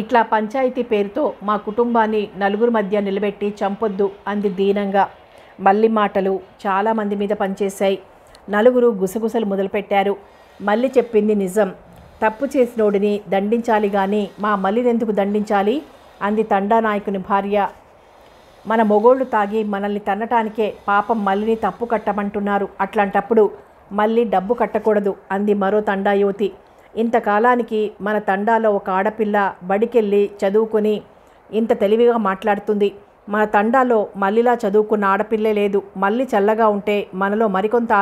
ఇట్లా పంచాయతీ పేరుతో మా కుటుంబాన్ని నలుగురు మధ్య నిలబెట్టి చంపొద్దు అంది దీనంగా మల్లి మాటలు చాలామంది మీద పనిచేశాయి నలుగురు గుసగుసలు మొదలుపెట్టారు మళ్ళీ చెప్పింది నిజం తప్పు చేసినోడిని దండించాలి కానీ మా మల్లినెందుకు దండించాలి అంది తండా నాయకుని భార్య మన మొగోళ్ళు తాగి మనల్ని తన్నటానికే పాపం మల్లిని తప్పు కట్టమంటున్నారు అట్లాంటప్పుడు మళ్ళీ డబ్బు కట్టకూడదు అంది మరో తండా యువతి ఇంతకాలానికి మన తండాలో ఒక ఆడపిల్ల బడికెళ్ళి చదువుకుని ఇంత తెలివిగా మాట్లాడుతుంది మన తండాలో మళ్ళీలా చదువుకున్న ఆడపిల్లే లేదు మళ్ళీ చల్లగా ఉంటే మనలో మరికొంత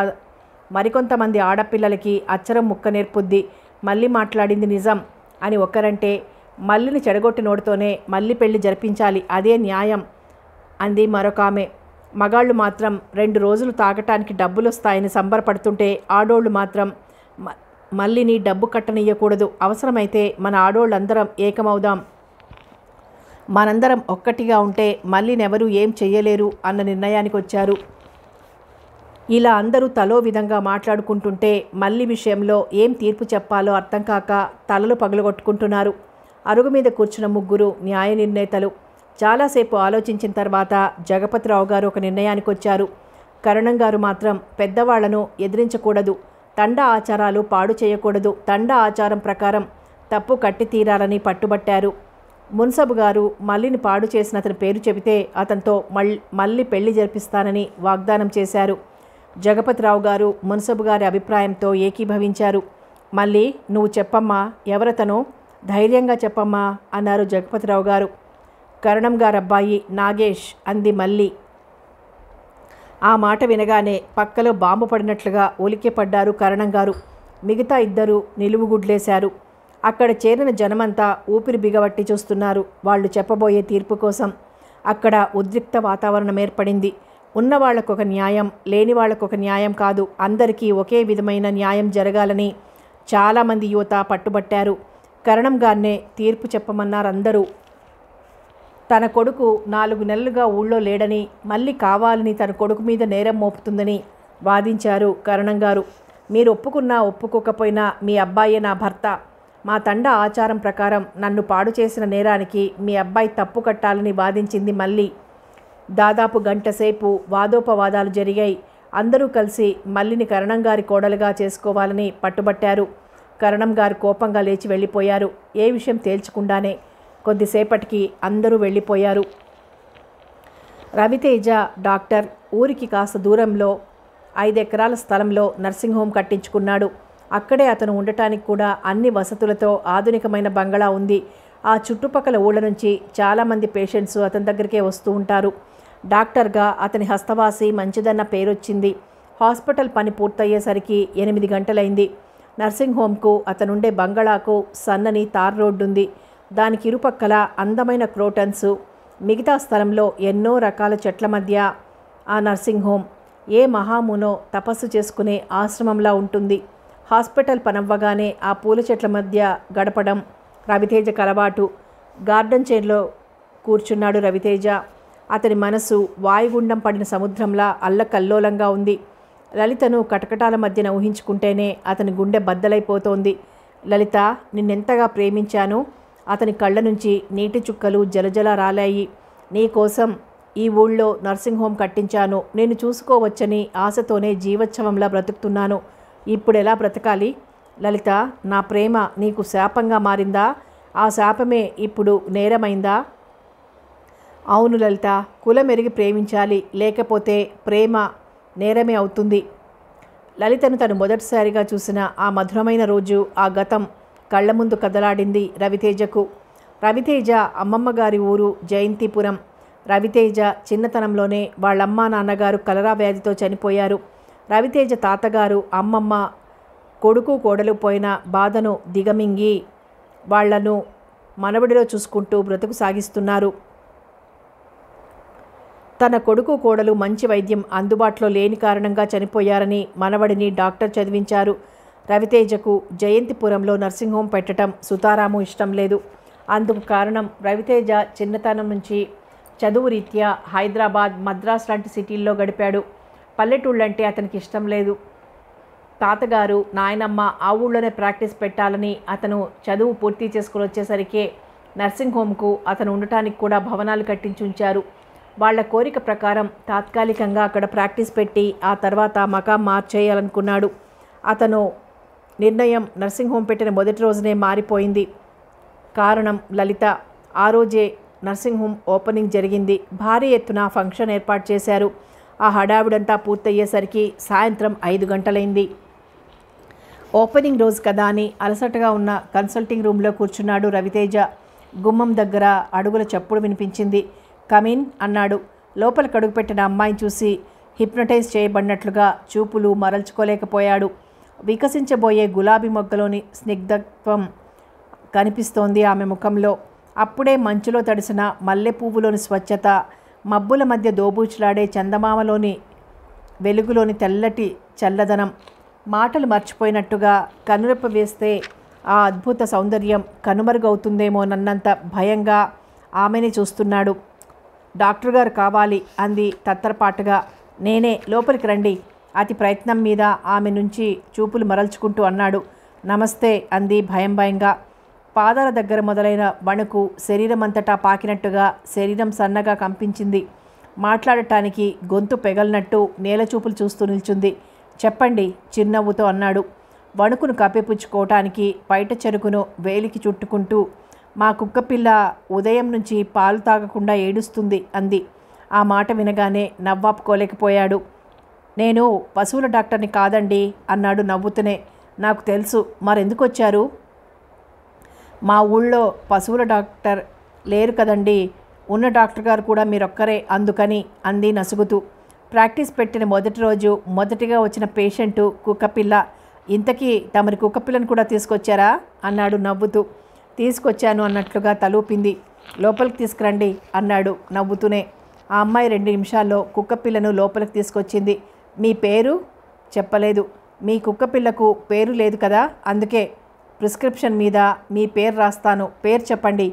మరికొంతమంది ఆడపిల్లలకి అచ్చరం ముక్క నేర్పుద్ది మళ్ళీ మాట్లాడింది నిజం అని ఒకరంటే మల్లిని చెడగొట్టినోడితోనే మళ్ళీ పెళ్లి జరిపించాలి అదే న్యాయం అంది మరొక ఆమె మగాళ్ళు మాత్రం రెండు రోజులు తాగటానికి డబ్బులు వస్తాయని సంబరపడుతుంటే ఆడోళ్ళు మాత్రం మళ్ళీ నీ డబ్బు కట్టనియ్యకూడదు అవసరమైతే మన ఆడోళ్ళందరం ఏకమవుదాం మనందరం ఒక్కటిగా ఉంటే మళ్ళీనెవరూ ఏం చెయ్యలేరు అన్న నిర్ణయానికి వచ్చారు ఇలా అందరూ తలో విధంగా మాట్లాడుకుంటుంటే మళ్ళీ విషయంలో ఏం తీర్పు చెప్పాలో అర్థం కాక తలలు పగలగొట్టుకుంటున్నారు అరుగు మీద కూర్చున్న ముగ్గురు న్యాయ నిర్ణేతలు చాలాసేపు ఆలోచించిన తర్వాత జగపతిరావు గారు ఒక నిర్ణయానికి వచ్చారు కరణం గారు మాత్రం పెద్దవాళ్లను ఎదిరించకూడదు తండ ఆచారాలు పాడు చేయకూడదు తండ ఆచారం ప్రకారం తప్పు కట్టి తీరాలని పట్టుబట్టారు మున్సబు గారు మల్లిని పాడు చేసిన అతని పేరు చెబితే అతనితో మళ్ళీ మళ్ళీ పెళ్లి జరిపిస్తానని వాగ్దానం చేశారు జగపతిరావు గారు మున్సబు గారి అభిప్రాయంతో ఏకీభవించారు మళ్ళీ నువ్వు చెప్పమ్మా ఎవరతను ధైర్యంగా చెప్పమ్మా అన్నారు జగపతిరావు గారు కరణం గారబ్బాయి నాగేష్ అంది మళ్ళీ ఆ మాట వినగానే పక్కలో బాంబు పడినట్లుగా ఒలికి పడ్డారు కరణం గారు మిగతా ఇద్దరు నిలువుగుడ్లేశారు అక్కడ చేరిన జనమంతా ఊపిరి బిగబట్టి చూస్తున్నారు వాళ్ళు చెప్పబోయే తీర్పు కోసం అక్కడ ఉద్రిక్త వాతావరణం ఏర్పడింది ఉన్న న్యాయం లేని వాళ్ళకొక న్యాయం కాదు అందరికీ ఒకే విధమైన న్యాయం జరగాలని చాలామంది యువత పట్టుబట్టారు కరణం గారినే తీర్పు చెప్పమన్నారందరూ తన కొడుకు నాలుగు నెలలుగా ఊళ్ళో లేడని మళ్ళీ కావాలని తన కొడుకు మీద నేరం మోపుతుందని వాదించారు కరణం గారు మీరు ఒప్పుకున్నా ఒప్పుకోకపోయినా మీ అబ్బాయే నా భర్త మా తండ ఆచారం ప్రకారం నన్ను పాడు చేసిన నేరానికి మీ అబ్బాయి తప్పు కట్టాలని వాదించింది మళ్ళీ దాదాపు గంట సేపు వాదోపవాదాలు జరిగాయి అందరూ కలిసి మల్లిని కరణం గారి కోడలుగా చేసుకోవాలని పట్టుబట్టారు కరణం గారు కోపంగా లేచి వెళ్ళిపోయారు ఏ విషయం తేల్చకుండానే కొద్దిసేపటికి అందరూ వెళ్ళిపోయారు రవితేజ డాక్టర్ ఊరికి కాస్త దూరంలో ఐదెకరాల స్థలంలో నర్సింగ్ హోమ్ కట్టించుకున్నాడు అక్కడే అతను ఉండటానికి కూడా అన్ని వసతులతో ఆధునికమైన బంగళా ఉంది ఆ చుట్టుపక్కల ఊళ్ళ నుంచి చాలామంది పేషెంట్స్ అతని దగ్గరికే వస్తూ ఉంటారు డాక్టర్గా అతని హస్తవాసి మంచిదన్న పేరొచ్చింది హాస్పిటల్ పని పూర్తయ్యేసరికి ఎనిమిది గంటలైంది నర్సింగ్ హోమ్కు అతనుండే బంగళాకు సన్నని తార్ రోడ్డు ఉంది దానికి ఇరుపక్కల అందమైన క్రోటన్స్ మిగతా స్థలంలో ఎన్నో రకాల చెట్ల మధ్య ఆ నర్సింగ్ హోమ్ ఏ మహామునో తపస్సు చేసుకునే ఆశ్రమంలా ఉంటుంది హాస్పిటల్ పనవ్వగానే ఆ పూల చెట్ల మధ్య గడపడం రవితేజకు అలవాటు గార్డెన్ చైర్లో కూర్చున్నాడు రవితేజ అతని మనసు వాయుగుండం పడిన సముద్రంలా అల్లకల్లోలంగా ఉంది లలితను కటకటాల మధ్యన ఊహించుకుంటేనే అతని గుండె బద్దలైపోతోంది లలిత నిన్నెంతగా ప్రేమించాను అతని కళ్ళ నుంచి నీటి చుక్కలు జలజల రాలాయి నీకోసం ఈ ఊళ్ళో నర్సింగ్ హోమ్ కట్టించాను నేను చూసుకోవచ్చని ఆశతోనే జీవోత్సవంలా బ్రతుకుతున్నాను ఇప్పుడు ఎలా బ్రతకాలి లలిత నా ప్రేమ నీకు శాపంగా మారిందా ఆ శాపమే ఇప్పుడు నేరమైందా అవును లలిత కులమెరిగి ప్రేమించాలి లేకపోతే ప్రేమ నేరమే అవుతుంది లలితను తను మొదటిసారిగా చూసిన ఆ మధురమైన రోజు ఆ గతం కళ్ల ముందు కదలాడింది రవితేజకు రవితేజ అమ్మమ్మగారి ఊరు జయంతిపురం రవితేజ చిన్నతనంలోనే వాళ్ళమ్మ నాన్నగారు కలరా వ్యాధితో చనిపోయారు రవితేజ తాతగారు అమ్మమ్మ కొడుకు కోడలు పోయిన బాధను దిగమింగి వాళ్లను మనవడిలో చూసుకుంటూ బ్రతుకు సాగిస్తున్నారు తన కొడుకు కోడలు మంచి వైద్యం అందుబాటులో లేని కారణంగా చనిపోయారని మనవడిని డాక్టర్ చదివించారు రవితేజకు జయంతిపురంలో నర్సింగ్ హోమ్ పెట్టడం సుతారాము ఇష్టం లేదు అందుకు కారణం రవితేజ చిన్నతనం నుంచి చదువు రీత్యా హైదరాబాద్ మద్రాస్ లాంటి సిటీల్లో గడిపాడు పల్లెటూళ్ళంటే అతనికి ఇష్టం లేదు తాతగారు నాయనమ్మ ఆ ఊళ్ళోనే ప్రాక్టీస్ పెట్టాలని అతను చదువు పూర్తి చేసుకుని వచ్చేసరికే నర్సింగ్ హోమ్కు అతను ఉండటానికి కూడా భవనాలు కట్టించి ఉంచారు వాళ్ల కోరిక ప్రకారం తాత్కాలికంగా అక్కడ ప్రాక్టీస్ పెట్టి ఆ తర్వాత మకాం మార్చేయాలనుకున్నాడు అతను నిర్ణయం నర్సింగ్ హోమ్ పెట్టిన మొదటి రోజునే మారిపోయింది కారణం లలిత ఆ రోజే నర్సింగ్ హోమ్ ఓపెనింగ్ జరిగింది భారీ ఎత్తున ఫంక్షన్ ఏర్పాటు చేశారు ఆ హడావిడంతా పూర్తయ్యేసరికి సాయంత్రం ఐదు గంటలైంది ఓపెనింగ్ రోజు కదా అని అలసటగా ఉన్న కన్సల్టింగ్ రూమ్లో కూర్చున్నాడు రవితేజ గుమ్మం దగ్గర అడుగుల చప్పుడు వినిపించింది కమిన్ అన్నాడు లోపలికి అడుగుపెట్టిన అమ్మాయిని చూసి హిప్నటైజ్ చేయబడినట్లుగా చూపులు మరల్చుకోలేకపోయాడు వికసించబోయే గులాబీ మొగ్గలోని స్నిగ్ధత్వం కనిపిస్తోంది ఆమె ముఖంలో అప్పుడే మంచులో తడిసిన మల్లె పువ్వులోని స్వచ్ఛత మబ్బుల మధ్య దోబూచులాడే చందమామలోని వెలుగులోని తెల్లటి చల్లదనం మాటలు మర్చిపోయినట్టుగా కనురెప్ప వేస్తే ఆ అద్భుత సౌందర్యం కనుమరుగవుతుందేమోనన్నంత భయంగా ఆమెని చూస్తున్నాడు డాక్టర్ గారు కావాలి అంది తత్తరపాటుగా నేనే లోపలికి రండి అతి ప్రయత్నం మీద ఆమె నుంచి చూపులు మరల్చుకుంటూ అన్నాడు నమస్తే అంది భయం భయంగా పాదాల దగ్గర మొదలైన వణుకు శరీరమంతటా పాకినట్టుగా శరీరం సన్నగా కంపించింది మాట్లాడటానికి గొంతు పెగలనట్టు నేలచూపులు చూస్తూ నిల్చుంది చెప్పండి చిరునవ్వుతో అన్నాడు వణుకును కప్పిపుచ్చుకోవటానికి బయట చెరుకును వేలికి చుట్టుకుంటూ మా కుక్కపిల్ల ఉదయం నుంచి పాలు తాగకుండా ఏడుస్తుంది అంది ఆ మాట వినగానే నవ్వాపుకోలేకపోయాడు నేను పశువుల డాక్టర్ని కాదండి అన్నాడు నవ్వుతూనే నాకు తెలుసు మరెందుకు వచ్చారు మా ఊళ్ళో పశువుల డాక్టర్ లేరు కదండి ఉన్న డాక్టర్ గారు కూడా మీరొక్కరే అందుకని అంది నసుగుతూ ప్రాక్టీస్ పెట్టిన మొదటి రోజు మొదటిగా వచ్చిన పేషెంటు కుక్కపిల్ల ఇంతకీ తమరి కుక్కపిల్లను కూడా తీసుకొచ్చారా అన్నాడు నవ్వుతూ తీసుకొచ్చాను అన్నట్లుగా తలూపింది లోపలికి తీసుకురండి అన్నాడు నవ్వుతూనే ఆ అమ్మాయి రెండు నిమిషాల్లో కుక్కపిల్లను లోపలికి తీసుకొచ్చింది మీ పేరు చెప్పలేదు మీ కుక్కపిల్లకు పేరు లేదు కదా అందుకే ప్రిస్క్రిప్షన్ మీద మీ పేరు రాస్తాను పేరు చెప్పండి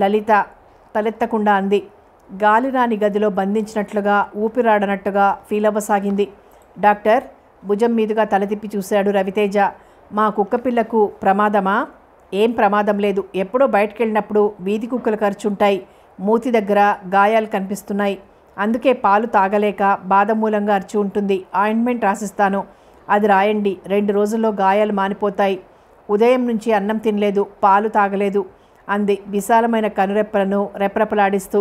లలిత తలెత్తకుండా అంది గాలిరాని గదిలో బంధించినట్లుగా ఊపిరాడనట్టుగా ఫీల్ అవ్వసాగింది డాక్టర్ భుజం మీదుగా తల తిప్పి చూశాడు రవితేజ మా కుక్కపిల్లకు ప్రమాదమా ఏం ప్రమాదం లేదు ఎప్పుడో బయటకెళ్ళినప్పుడు వీధి కుక్కలు ఖర్చుంటాయి మూతి దగ్గర గాయాలు కనిపిస్తున్నాయి అందుకే పాలు తాగలేక బాధ మూలంగా అరిచి ఉంటుంది ఆయింట్మెంట్ రాసిస్తాను అది రాయండి రెండు రోజుల్లో గాయాలు మానిపోతాయి ఉదయం నుంచి అన్నం తినలేదు పాలు తాగలేదు అంది విశాలమైన కనురెప్పలను రెపరెపలాడిస్తూ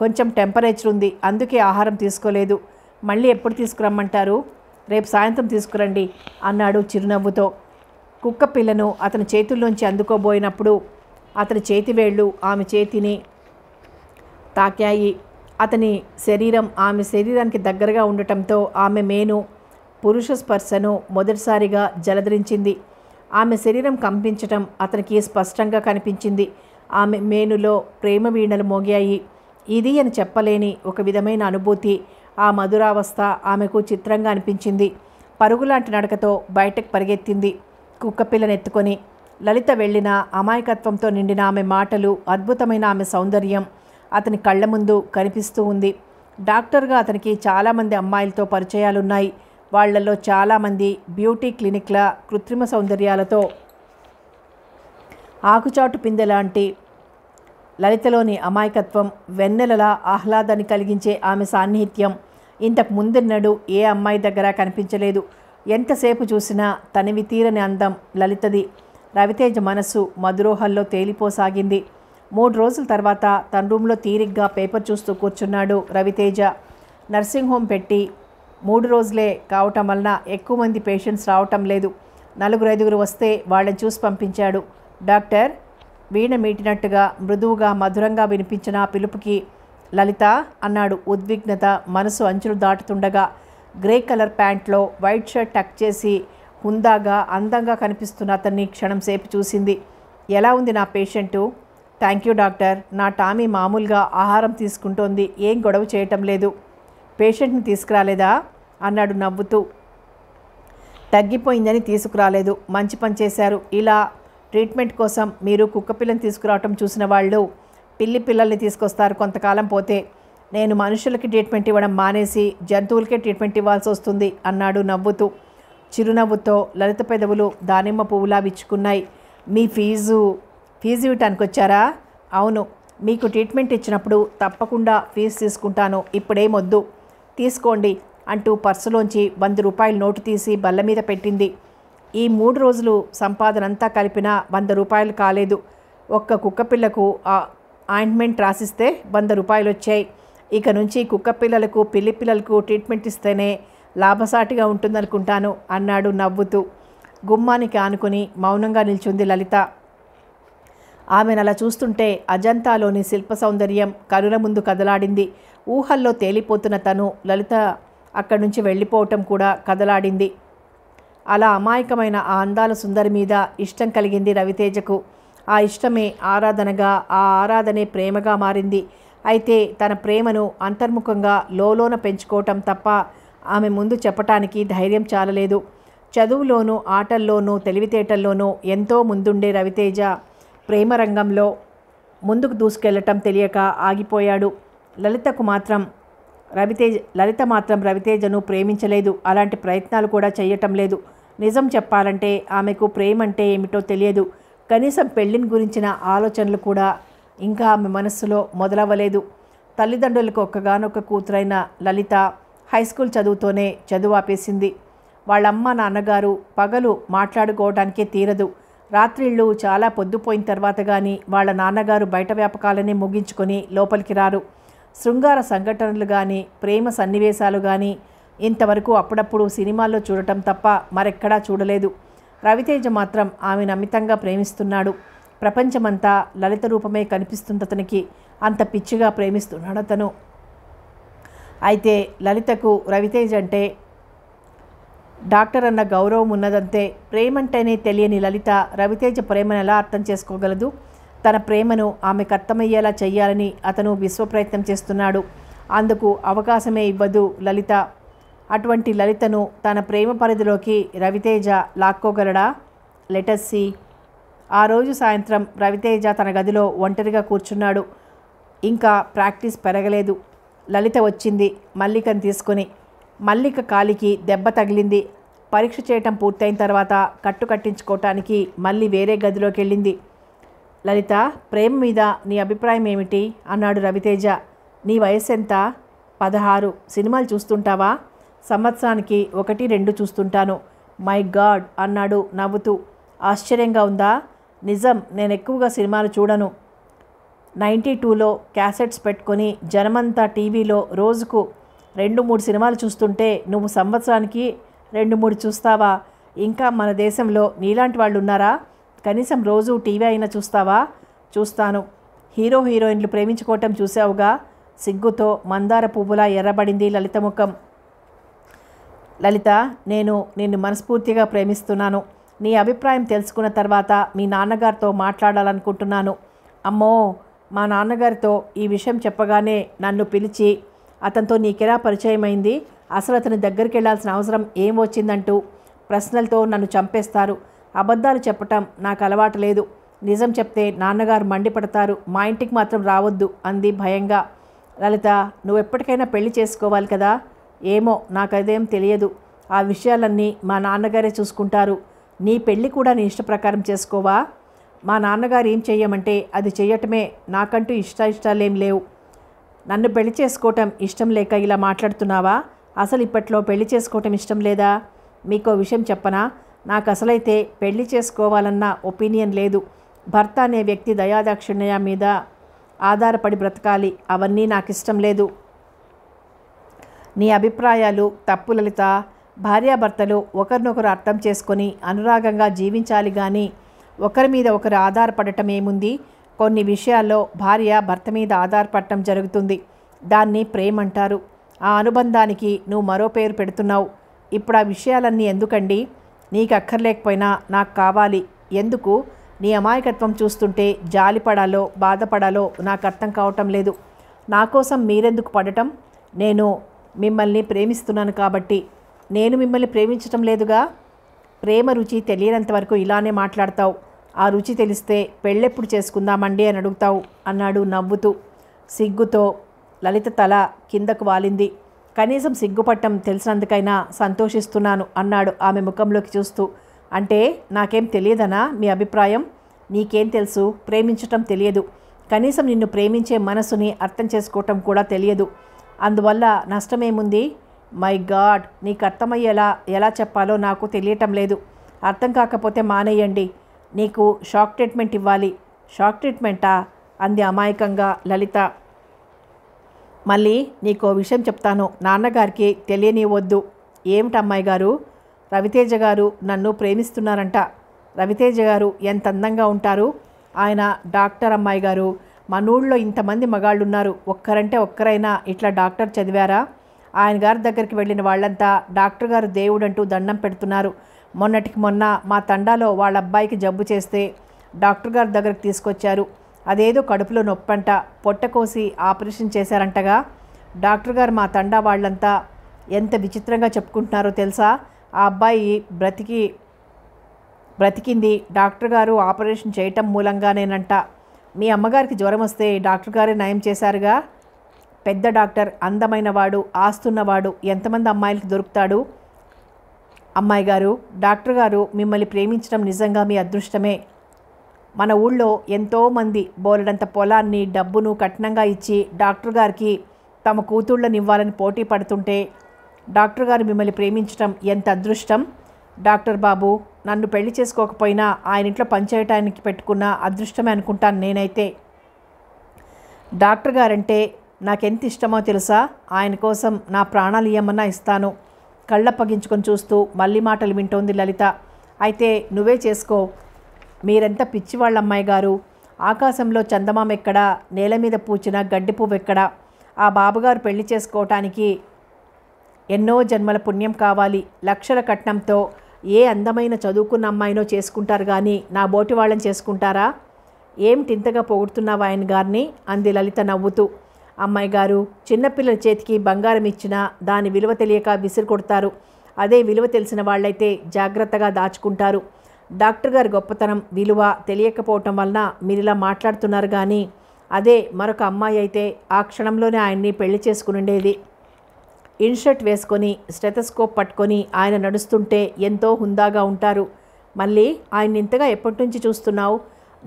కొంచెం టెంపరేచర్ ఉంది అందుకే ఆహారం తీసుకోలేదు మళ్ళీ ఎప్పుడు తీసుకురమ్మంటారు రేపు సాయంత్రం తీసుకురండి అన్నాడు చిరునవ్వుతో కుక్క పిల్లను అతని చేతుల్లోంచి అందుకోబోయినప్పుడు అతని చేతి వేళ్ళు ఆమె చేతిని తాకాయి అతని శరీరం ఆమె శరీరానికి దగ్గరగా ఉండటంతో ఆమె మేను పురుష స్పర్శను మొదటిసారిగా జలధరించింది ఆమె శరీరం కంపించటం అతనికి స్పష్టంగా కనిపించింది ఆమె మేనులో ప్రేమ వీణలు మోగాయి ఇది అని చెప్పలేని ఒక విధమైన అనుభూతి ఆ మధురావస్థ ఆమెకు చిత్రంగా అనిపించింది పరుగులాంటి నడకతో బయటకు పరిగెత్తింది ఎత్తుకొని లలిత వెళ్ళిన అమాయకత్వంతో నిండిన ఆమె మాటలు అద్భుతమైన ఆమె సౌందర్యం అతని కళ్ళ ముందు కనిపిస్తూ ఉంది డాక్టర్గా అతనికి చాలామంది అమ్మాయిలతో పరిచయాలున్నాయి వాళ్లలో చాలామంది బ్యూటీ క్లినిక్ల కృత్రిమ సౌందర్యాలతో ఆకుచాటు పిందె లాంటి లలితలోని అమాయకత్వం వెన్నెలలా ఆహ్లాదాన్ని కలిగించే ఆమె సాన్నిహిత్యం ఇంతకు ముందున్నడు ఏ అమ్మాయి దగ్గర కనిపించలేదు ఎంతసేపు చూసినా తనివి తీరని అందం లలితది రవితేజ మనస్సు మధురోహల్లో తేలిపోసాగింది మూడు రోజుల తర్వాత తన రూమ్లో తీరిగ్గా పేపర్ చూస్తూ కూర్చున్నాడు రవితేజ నర్సింగ్ హోమ్ పెట్టి మూడు రోజులే కావటం వలన ఎక్కువ మంది పేషెంట్స్ రావటం లేదు నలుగురు ఐదుగురు వస్తే వాళ్ళని చూసి పంపించాడు డాక్టర్ వీణ మీటినట్టుగా మృదువుగా మధురంగా వినిపించిన పిలుపుకి లలిత అన్నాడు ఉద్విగ్నత మనసు అంచులు దాటుతుండగా గ్రే కలర్ ప్యాంట్లో వైట్ షర్ట్ టక్ చేసి హుందాగా అందంగా కనిపిస్తున్న అతన్ని క్షణం సేపు చూసింది ఎలా ఉంది నా పేషెంటు థ్యాంక్ యూ డాక్టర్ నా టామీ మామూలుగా ఆహారం తీసుకుంటోంది ఏం గొడవ చేయటం లేదు పేషెంట్ని తీసుకురాలేదా అన్నాడు నవ్వుతూ తగ్గిపోయిందని తీసుకురాలేదు మంచి పని చేశారు ఇలా ట్రీట్మెంట్ కోసం మీరు కుక్కపిల్లని తీసుకురావటం చూసిన వాళ్ళు పిల్లి పిల్లల్ని తీసుకొస్తారు కొంతకాలం పోతే నేను మనుషులకి ట్రీట్మెంట్ ఇవ్వడం మానేసి జంతువులకే ట్రీట్మెంట్ ఇవ్వాల్సి వస్తుంది అన్నాడు నవ్వుతూ చిరునవ్వుతో లలిత పెదవులు దానిమ్మ పువ్వులా విచ్చుకున్నాయి మీ ఫీజు ఫీజు ఇవ్వటానికి వచ్చారా అవును మీకు ట్రీట్మెంట్ ఇచ్చినప్పుడు తప్పకుండా ఫీజు తీసుకుంటాను ఇప్పుడేమొద్దు తీసుకోండి అంటూ పర్సులోంచి వంద రూపాయల నోటు తీసి బల్ల మీద పెట్టింది ఈ మూడు రోజులు సంపాదనంతా కలిపినా వంద రూపాయలు కాలేదు ఒక్క కుక్కపిల్లకు ఆయింట్మెంట్ రాసిస్తే వంద రూపాయలు వచ్చాయి ఇక నుంచి కుక్కపిల్లలకు పిల్లి పిల్లలకు ట్రీట్మెంట్ ఇస్తేనే లాభసాటిగా ఉంటుందనుకుంటాను అన్నాడు నవ్వుతూ గుమ్మానికి ఆనుకుని మౌనంగా నిల్చుంది లలిత ఆమెనలా చూస్తుంటే అజంతాలోని శిల్ప సౌందర్యం కనుల ముందు కదలాడింది ఊహల్లో తేలిపోతున్న తను లలిత అక్కడి నుంచి వెళ్ళిపోవటం కూడా కదలాడింది అలా అమాయకమైన ఆ అందాల సుందరి మీద ఇష్టం కలిగింది రవితేజకు ఆ ఇష్టమే ఆరాధనగా ఆ ఆరాధనే ప్రేమగా మారింది అయితే తన ప్రేమను అంతర్ముఖంగా లోలోన పెంచుకోవటం తప్ప ఆమె ముందు చెప్పటానికి ధైర్యం చాలలేదు చదువులోనూ ఆటల్లోనూ తెలివితేటల్లోనూ ఎంతో ముందుండే రవితేజ ప్రేమ రంగంలో ముందుకు దూసుకెళ్లటం తెలియక ఆగిపోయాడు లలితకు మాత్రం రవితేజ్ లలిత మాత్రం రవితేజను ప్రేమించలేదు అలాంటి ప్రయత్నాలు కూడా చేయటం లేదు నిజం చెప్పాలంటే ఆమెకు ప్రేమ అంటే ఏమిటో తెలియదు కనీసం పెళ్లిని గురించిన ఆలోచనలు కూడా ఇంకా ఆమె మనస్సులో మొదలవ్వలేదు తల్లిదండ్రులకు ఒక్కగానొక్క కూతురైన లలిత హై స్కూల్ చదువుతోనే చదువు ఆపేసింది వాళ్ళమ్మ నాన్నగారు పగలు మాట్లాడుకోవడానికే తీరదు రాత్రిళ్ళు చాలా పొద్దుపోయిన తర్వాత కానీ వాళ్ళ నాన్నగారు బయట వ్యాపకాలని ముగించుకొని లోపలికి రారు శృంగార సంఘటనలు కానీ ప్రేమ సన్నివేశాలు కానీ ఇంతవరకు అప్పుడప్పుడు సినిమాల్లో చూడటం తప్ప మరెక్కడా చూడలేదు రవితేజ మాత్రం ఆమెను అమితంగా ప్రేమిస్తున్నాడు ప్రపంచమంతా లలిత రూపమే కనిపిస్తుంది అతనికి అంత పిచ్చిగా ప్రేమిస్తున్నాడు అతను అయితే లలితకు రవితేజ్ అంటే డాక్టర్ అన్న గౌరవం ఉన్నదంతే ప్రేమంటేనే తెలియని లలిత రవితేజ ప్రేమను ఎలా అర్థం చేసుకోగలదు తన ప్రేమను ఆమెకు అర్థమయ్యేలా చేయాలని అతను విశ్వప్రయత్నం చేస్తున్నాడు అందుకు అవకాశమే ఇవ్వదు లలిత అటువంటి లలితను తన ప్రేమ పరిధిలోకి రవితేజ లాక్కోగలడా లెటర్సీ ఆ రోజు సాయంత్రం రవితేజ తన గదిలో ఒంటరిగా కూర్చున్నాడు ఇంకా ప్రాక్టీస్ పెరగలేదు లలిత వచ్చింది మల్లికను తీసుకుని మల్లిక కాలికి దెబ్బ తగిలింది పరీక్ష చేయటం పూర్తయిన తర్వాత కట్టు కట్టించుకోవటానికి మళ్ళీ వేరే గదిలోకి వెళ్ళింది లలిత ప్రేమ మీద నీ అభిప్రాయం ఏమిటి అన్నాడు రవితేజ నీ వయసు ఎంత పదహారు సినిమాలు చూస్తుంటావా సంవత్సరానికి ఒకటి రెండు చూస్తుంటాను మై గాడ్ అన్నాడు నవ్వుతూ ఆశ్చర్యంగా ఉందా నిజం నేను ఎక్కువగా సినిమాలు చూడను నైంటీ టూలో క్యాసెట్స్ పెట్టుకొని జనమంతా టీవీలో రోజుకు రెండు మూడు సినిమాలు చూస్తుంటే నువ్వు సంవత్సరానికి రెండు మూడు చూస్తావా ఇంకా మన దేశంలో నీలాంటి వాళ్ళు ఉన్నారా కనీసం రోజు టీవీ అయినా చూస్తావా చూస్తాను హీరో హీరోయిన్లు ప్రేమించుకోవటం చూసావుగా సిగ్గుతో మందార పువ్వులా ఎర్రబడింది లలిత ముఖం లలిత నేను నిన్ను మనస్ఫూర్తిగా ప్రేమిస్తున్నాను నీ అభిప్రాయం తెలుసుకున్న తర్వాత మీ నాన్నగారితో మాట్లాడాలనుకుంటున్నాను అమ్మో మా నాన్నగారితో ఈ విషయం చెప్పగానే నన్ను పిలిచి అతనితో నీకెలా పరిచయమైంది అసలు అతని దగ్గరికి వెళ్లాల్సిన అవసరం ఏం వచ్చిందంటూ ప్రశ్నలతో నన్ను చంపేస్తారు అబద్ధాలు చెప్పటం నాకు అలవాటు లేదు నిజం చెప్తే నాన్నగారు మండిపడతారు మా ఇంటికి మాత్రం రావద్దు అంది భయంగా లలిత నువ్వు ఎప్పటికైనా పెళ్లి చేసుకోవాలి కదా ఏమో నాకు అదేం తెలియదు ఆ విషయాలన్నీ మా నాన్నగారే చూసుకుంటారు నీ పెళ్ళి కూడా నీ ఇష్ట ప్రకారం చేసుకోవా మా నాన్నగారు ఏం చెయ్యమంటే అది చెయ్యటమే నాకంటూ ఇష్ట ఇష్టాలేం లేవు నన్ను పెళ్లి చేసుకోవటం ఇష్టం లేక ఇలా మాట్లాడుతున్నావా అసలు ఇప్పట్లో పెళ్లి చేసుకోవటం ఇష్టం లేదా మీకో విషయం చెప్పనా నాకు అసలైతే పెళ్లి చేసుకోవాలన్న ఒపీనియన్ లేదు భర్త అనే వ్యక్తి దయాదాక్షిణ్య మీద ఆధారపడి బ్రతకాలి అవన్నీ నాకు ఇష్టం లేదు నీ అభిప్రాయాలు తప్పు లలిత భార్యాభర్తలు ఒకరినొకరు అర్థం చేసుకొని అనురాగంగా జీవించాలి కానీ ఒకరి మీద ఒకరు ఆధారపడటం ఏముంది కొన్ని విషయాల్లో భార్య భర్త మీద ఆధారపడటం జరుగుతుంది దాన్ని ప్రేమంటారు ఆ అనుబంధానికి నువ్వు మరో పేరు పెడుతున్నావు ఇప్పుడు ఆ విషయాలన్నీ ఎందుకండి నీకు అక్కర్లేకపోయినా నాకు కావాలి ఎందుకు నీ అమాయకత్వం చూస్తుంటే జాలిపడాలో బాధపడాలో నాకు అర్థం కావటం లేదు నా కోసం మీరెందుకు పడటం నేను మిమ్మల్ని ప్రేమిస్తున్నాను కాబట్టి నేను మిమ్మల్ని ప్రేమించటం లేదుగా ప్రేమ రుచి తెలియనంత వరకు ఇలానే మాట్లాడతావు ఆ రుచి తెలిస్తే పెళ్ళెప్పుడు చేసుకుందామండి అని అడుగుతావు అన్నాడు నవ్వుతూ సిగ్గుతో లలిత తల కిందకు వాలింది కనీసం సిగ్గుపట్టం తెలిసినందుకైనా సంతోషిస్తున్నాను అన్నాడు ఆమె ముఖంలోకి చూస్తూ అంటే నాకేం తెలియదనా మీ అభిప్రాయం నీకేం తెలుసు ప్రేమించటం తెలియదు కనీసం నిన్ను ప్రేమించే మనసుని అర్థం చేసుకోవటం కూడా తెలియదు అందువల్ల నష్టమేముంది మై గాడ్ నీకు అర్థమయ్యేలా ఎలా చెప్పాలో నాకు తెలియటం లేదు అర్థం కాకపోతే మానేయండి నీకు షాక్ ట్రీట్మెంట్ ఇవ్వాలి షాక్ ట్రీట్మెంటా అంది అమాయకంగా లలిత మళ్ళీ నీకో విషయం చెప్తాను నాన్నగారికి తెలియనివ్వద్దు ఏమిటమ్మాయి గారు రవితేజ గారు నన్ను ప్రేమిస్తున్నారంట రవితేజ గారు ఎంత అందంగా ఉంటారు ఆయన డాక్టర్ అమ్మాయి గారు మనూళ్ళో ఇంతమంది మగాళ్ళు ఉన్నారు ఒక్కరంటే ఒక్కరైనా ఇట్లా డాక్టర్ చదివారా ఆయన గారి దగ్గరికి వెళ్ళిన వాళ్ళంతా డాక్టర్ గారు దేవుడంటూ దండం పెడుతున్నారు మొన్నటికి మొన్న మా తండాలో వాళ్ళ అబ్బాయికి జబ్బు చేస్తే డాక్టర్ గారి దగ్గరకు తీసుకొచ్చారు అదేదో కడుపులో నొప్పంట పొట్ట కోసి ఆపరేషన్ చేశారంటగా డాక్టర్ గారు మా తండా వాళ్ళంతా ఎంత విచిత్రంగా చెప్పుకుంటున్నారో తెలుసా ఆ అబ్బాయి బ్రతికి బ్రతికింది డాక్టర్ గారు ఆపరేషన్ చేయటం మూలంగానేనంట మీ అమ్మగారికి జ్వరం వస్తే డాక్టర్ గారే నయం చేశారుగా పెద్ద డాక్టర్ అందమైనవాడు ఆస్తున్నవాడు ఎంతమంది అమ్మాయిలకి దొరుకుతాడు అమ్మాయి గారు డాక్టర్ గారు మిమ్మల్ని ప్రేమించడం నిజంగా మీ అదృష్టమే మన ఊళ్ళో ఎంతోమంది బోలెడంత పొలాన్ని డబ్బును కట్నంగా ఇచ్చి డాక్టర్ గారికి తమ కూతుళ్ళని ఇవ్వాలని పోటీ పడుతుంటే డాక్టర్ గారు మిమ్మల్ని ప్రేమించడం ఎంత అదృష్టం డాక్టర్ బాబు నన్ను పెళ్లి చేసుకోకపోయినా ఆయన ఇంట్లో పనిచేయటానికి పెట్టుకున్న అదృష్టమే అనుకుంటాను నేనైతే డాక్టర్ గారంటే నాకెంత ఇష్టమో తెలుసా ఆయన కోసం నా ప్రాణాలు ఇవ్వమన్నా ఇస్తాను కళ్ళప్పగించుకొని చూస్తూ మళ్ళీ మాటలు వింటోంది లలిత అయితే నువ్వే చేసుకో మీరెంత పిచ్చివాళ్ళ అమ్మాయి గారు ఆకాశంలో చందమామ ఎక్కడా నేల మీద పూచిన గడ్డి పువ్వు ఎక్కడా ఆ బాబుగారు పెళ్లి చేసుకోవటానికి ఎన్నో జన్మల పుణ్యం కావాలి లక్షల కట్నంతో ఏ అందమైన చదువుకున్న అమ్మాయినో చేసుకుంటారు కానీ నా బోటి వాళ్ళని చేసుకుంటారా ఏమిటింతగా ఇంతగా పొగుడుతున్నావా ఆయన గారిని అంది లలిత నవ్వుతూ అమ్మాయి గారు చిన్నపిల్లల చేతికి బంగారం ఇచ్చినా దాని విలువ తెలియక విసిరి కొడతారు అదే విలువ తెలిసిన వాళ్ళైతే జాగ్రత్తగా దాచుకుంటారు డాక్టర్ గారి గొప్పతనం విలువ తెలియకపోవటం వలన మీరు ఇలా మాట్లాడుతున్నారు కానీ అదే మరొక అమ్మాయి అయితే ఆ క్షణంలోనే ఆయన్ని పెళ్లి చేసుకుని ఉండేది ఇన్షర్ట్ వేసుకొని స్టెథస్కోప్ పట్టుకొని ఆయన నడుస్తుంటే ఎంతో హుందాగా ఉంటారు మళ్ళీ ఆయన ఇంతగా ఎప్పటి నుంచి చూస్తున్నావు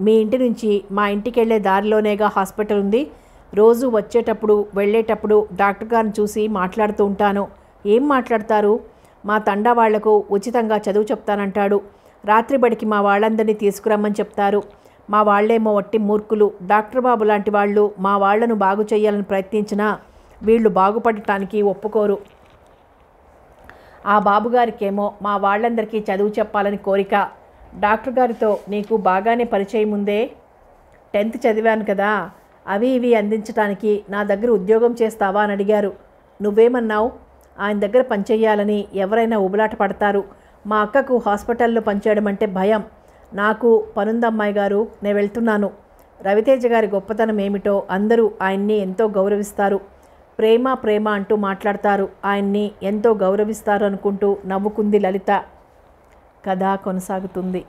మీ ఇంటి నుంచి మా ఇంటికి వెళ్ళే దారిలోనేగా హాస్పిటల్ ఉంది రోజు వచ్చేటప్పుడు వెళ్ళేటప్పుడు డాక్టర్ గారిని చూసి మాట్లాడుతూ ఉంటాను ఏం మాట్లాడతారు మా తండా వాళ్లకు ఉచితంగా చదువు చెప్తానంటాడు రాత్రి బడికి మా వాళ్ళందరినీ తీసుకురమ్మని చెప్తారు మా వాళ్ళేమో వట్టి మూర్ఖులు డాక్టర్ బాబు లాంటి వాళ్ళు మా వాళ్లను బాగు చేయాలని ప్రయత్నించినా వీళ్ళు బాగుపడటానికి ఒప్పుకోరు ఆ బాబుగారికేమో మా వాళ్ళందరికీ చదువు చెప్పాలని కోరిక డాక్టర్ గారితో నీకు బాగానే పరిచయం ఉందే టెన్త్ చదివాను కదా అవి ఇవి అందించటానికి నా దగ్గర ఉద్యోగం చేస్తావా అని అడిగారు నువ్వేమన్నావు ఆయన దగ్గర పనిచేయాలని ఎవరైనా ఉబలాట పడతారు మా అక్కకు హాస్పిటల్లో పనిచేయడం అంటే భయం నాకు పనుందమ్మాయి గారు నేను వెళ్తున్నాను రవితేజ గారి గొప్పతనం ఏమిటో అందరూ ఆయన్ని ఎంతో గౌరవిస్తారు ప్రేమ ప్రేమ అంటూ మాట్లాడతారు ఆయన్ని ఎంతో గౌరవిస్తారు అనుకుంటూ నవ్వుకుంది లలిత కథ కొనసాగుతుంది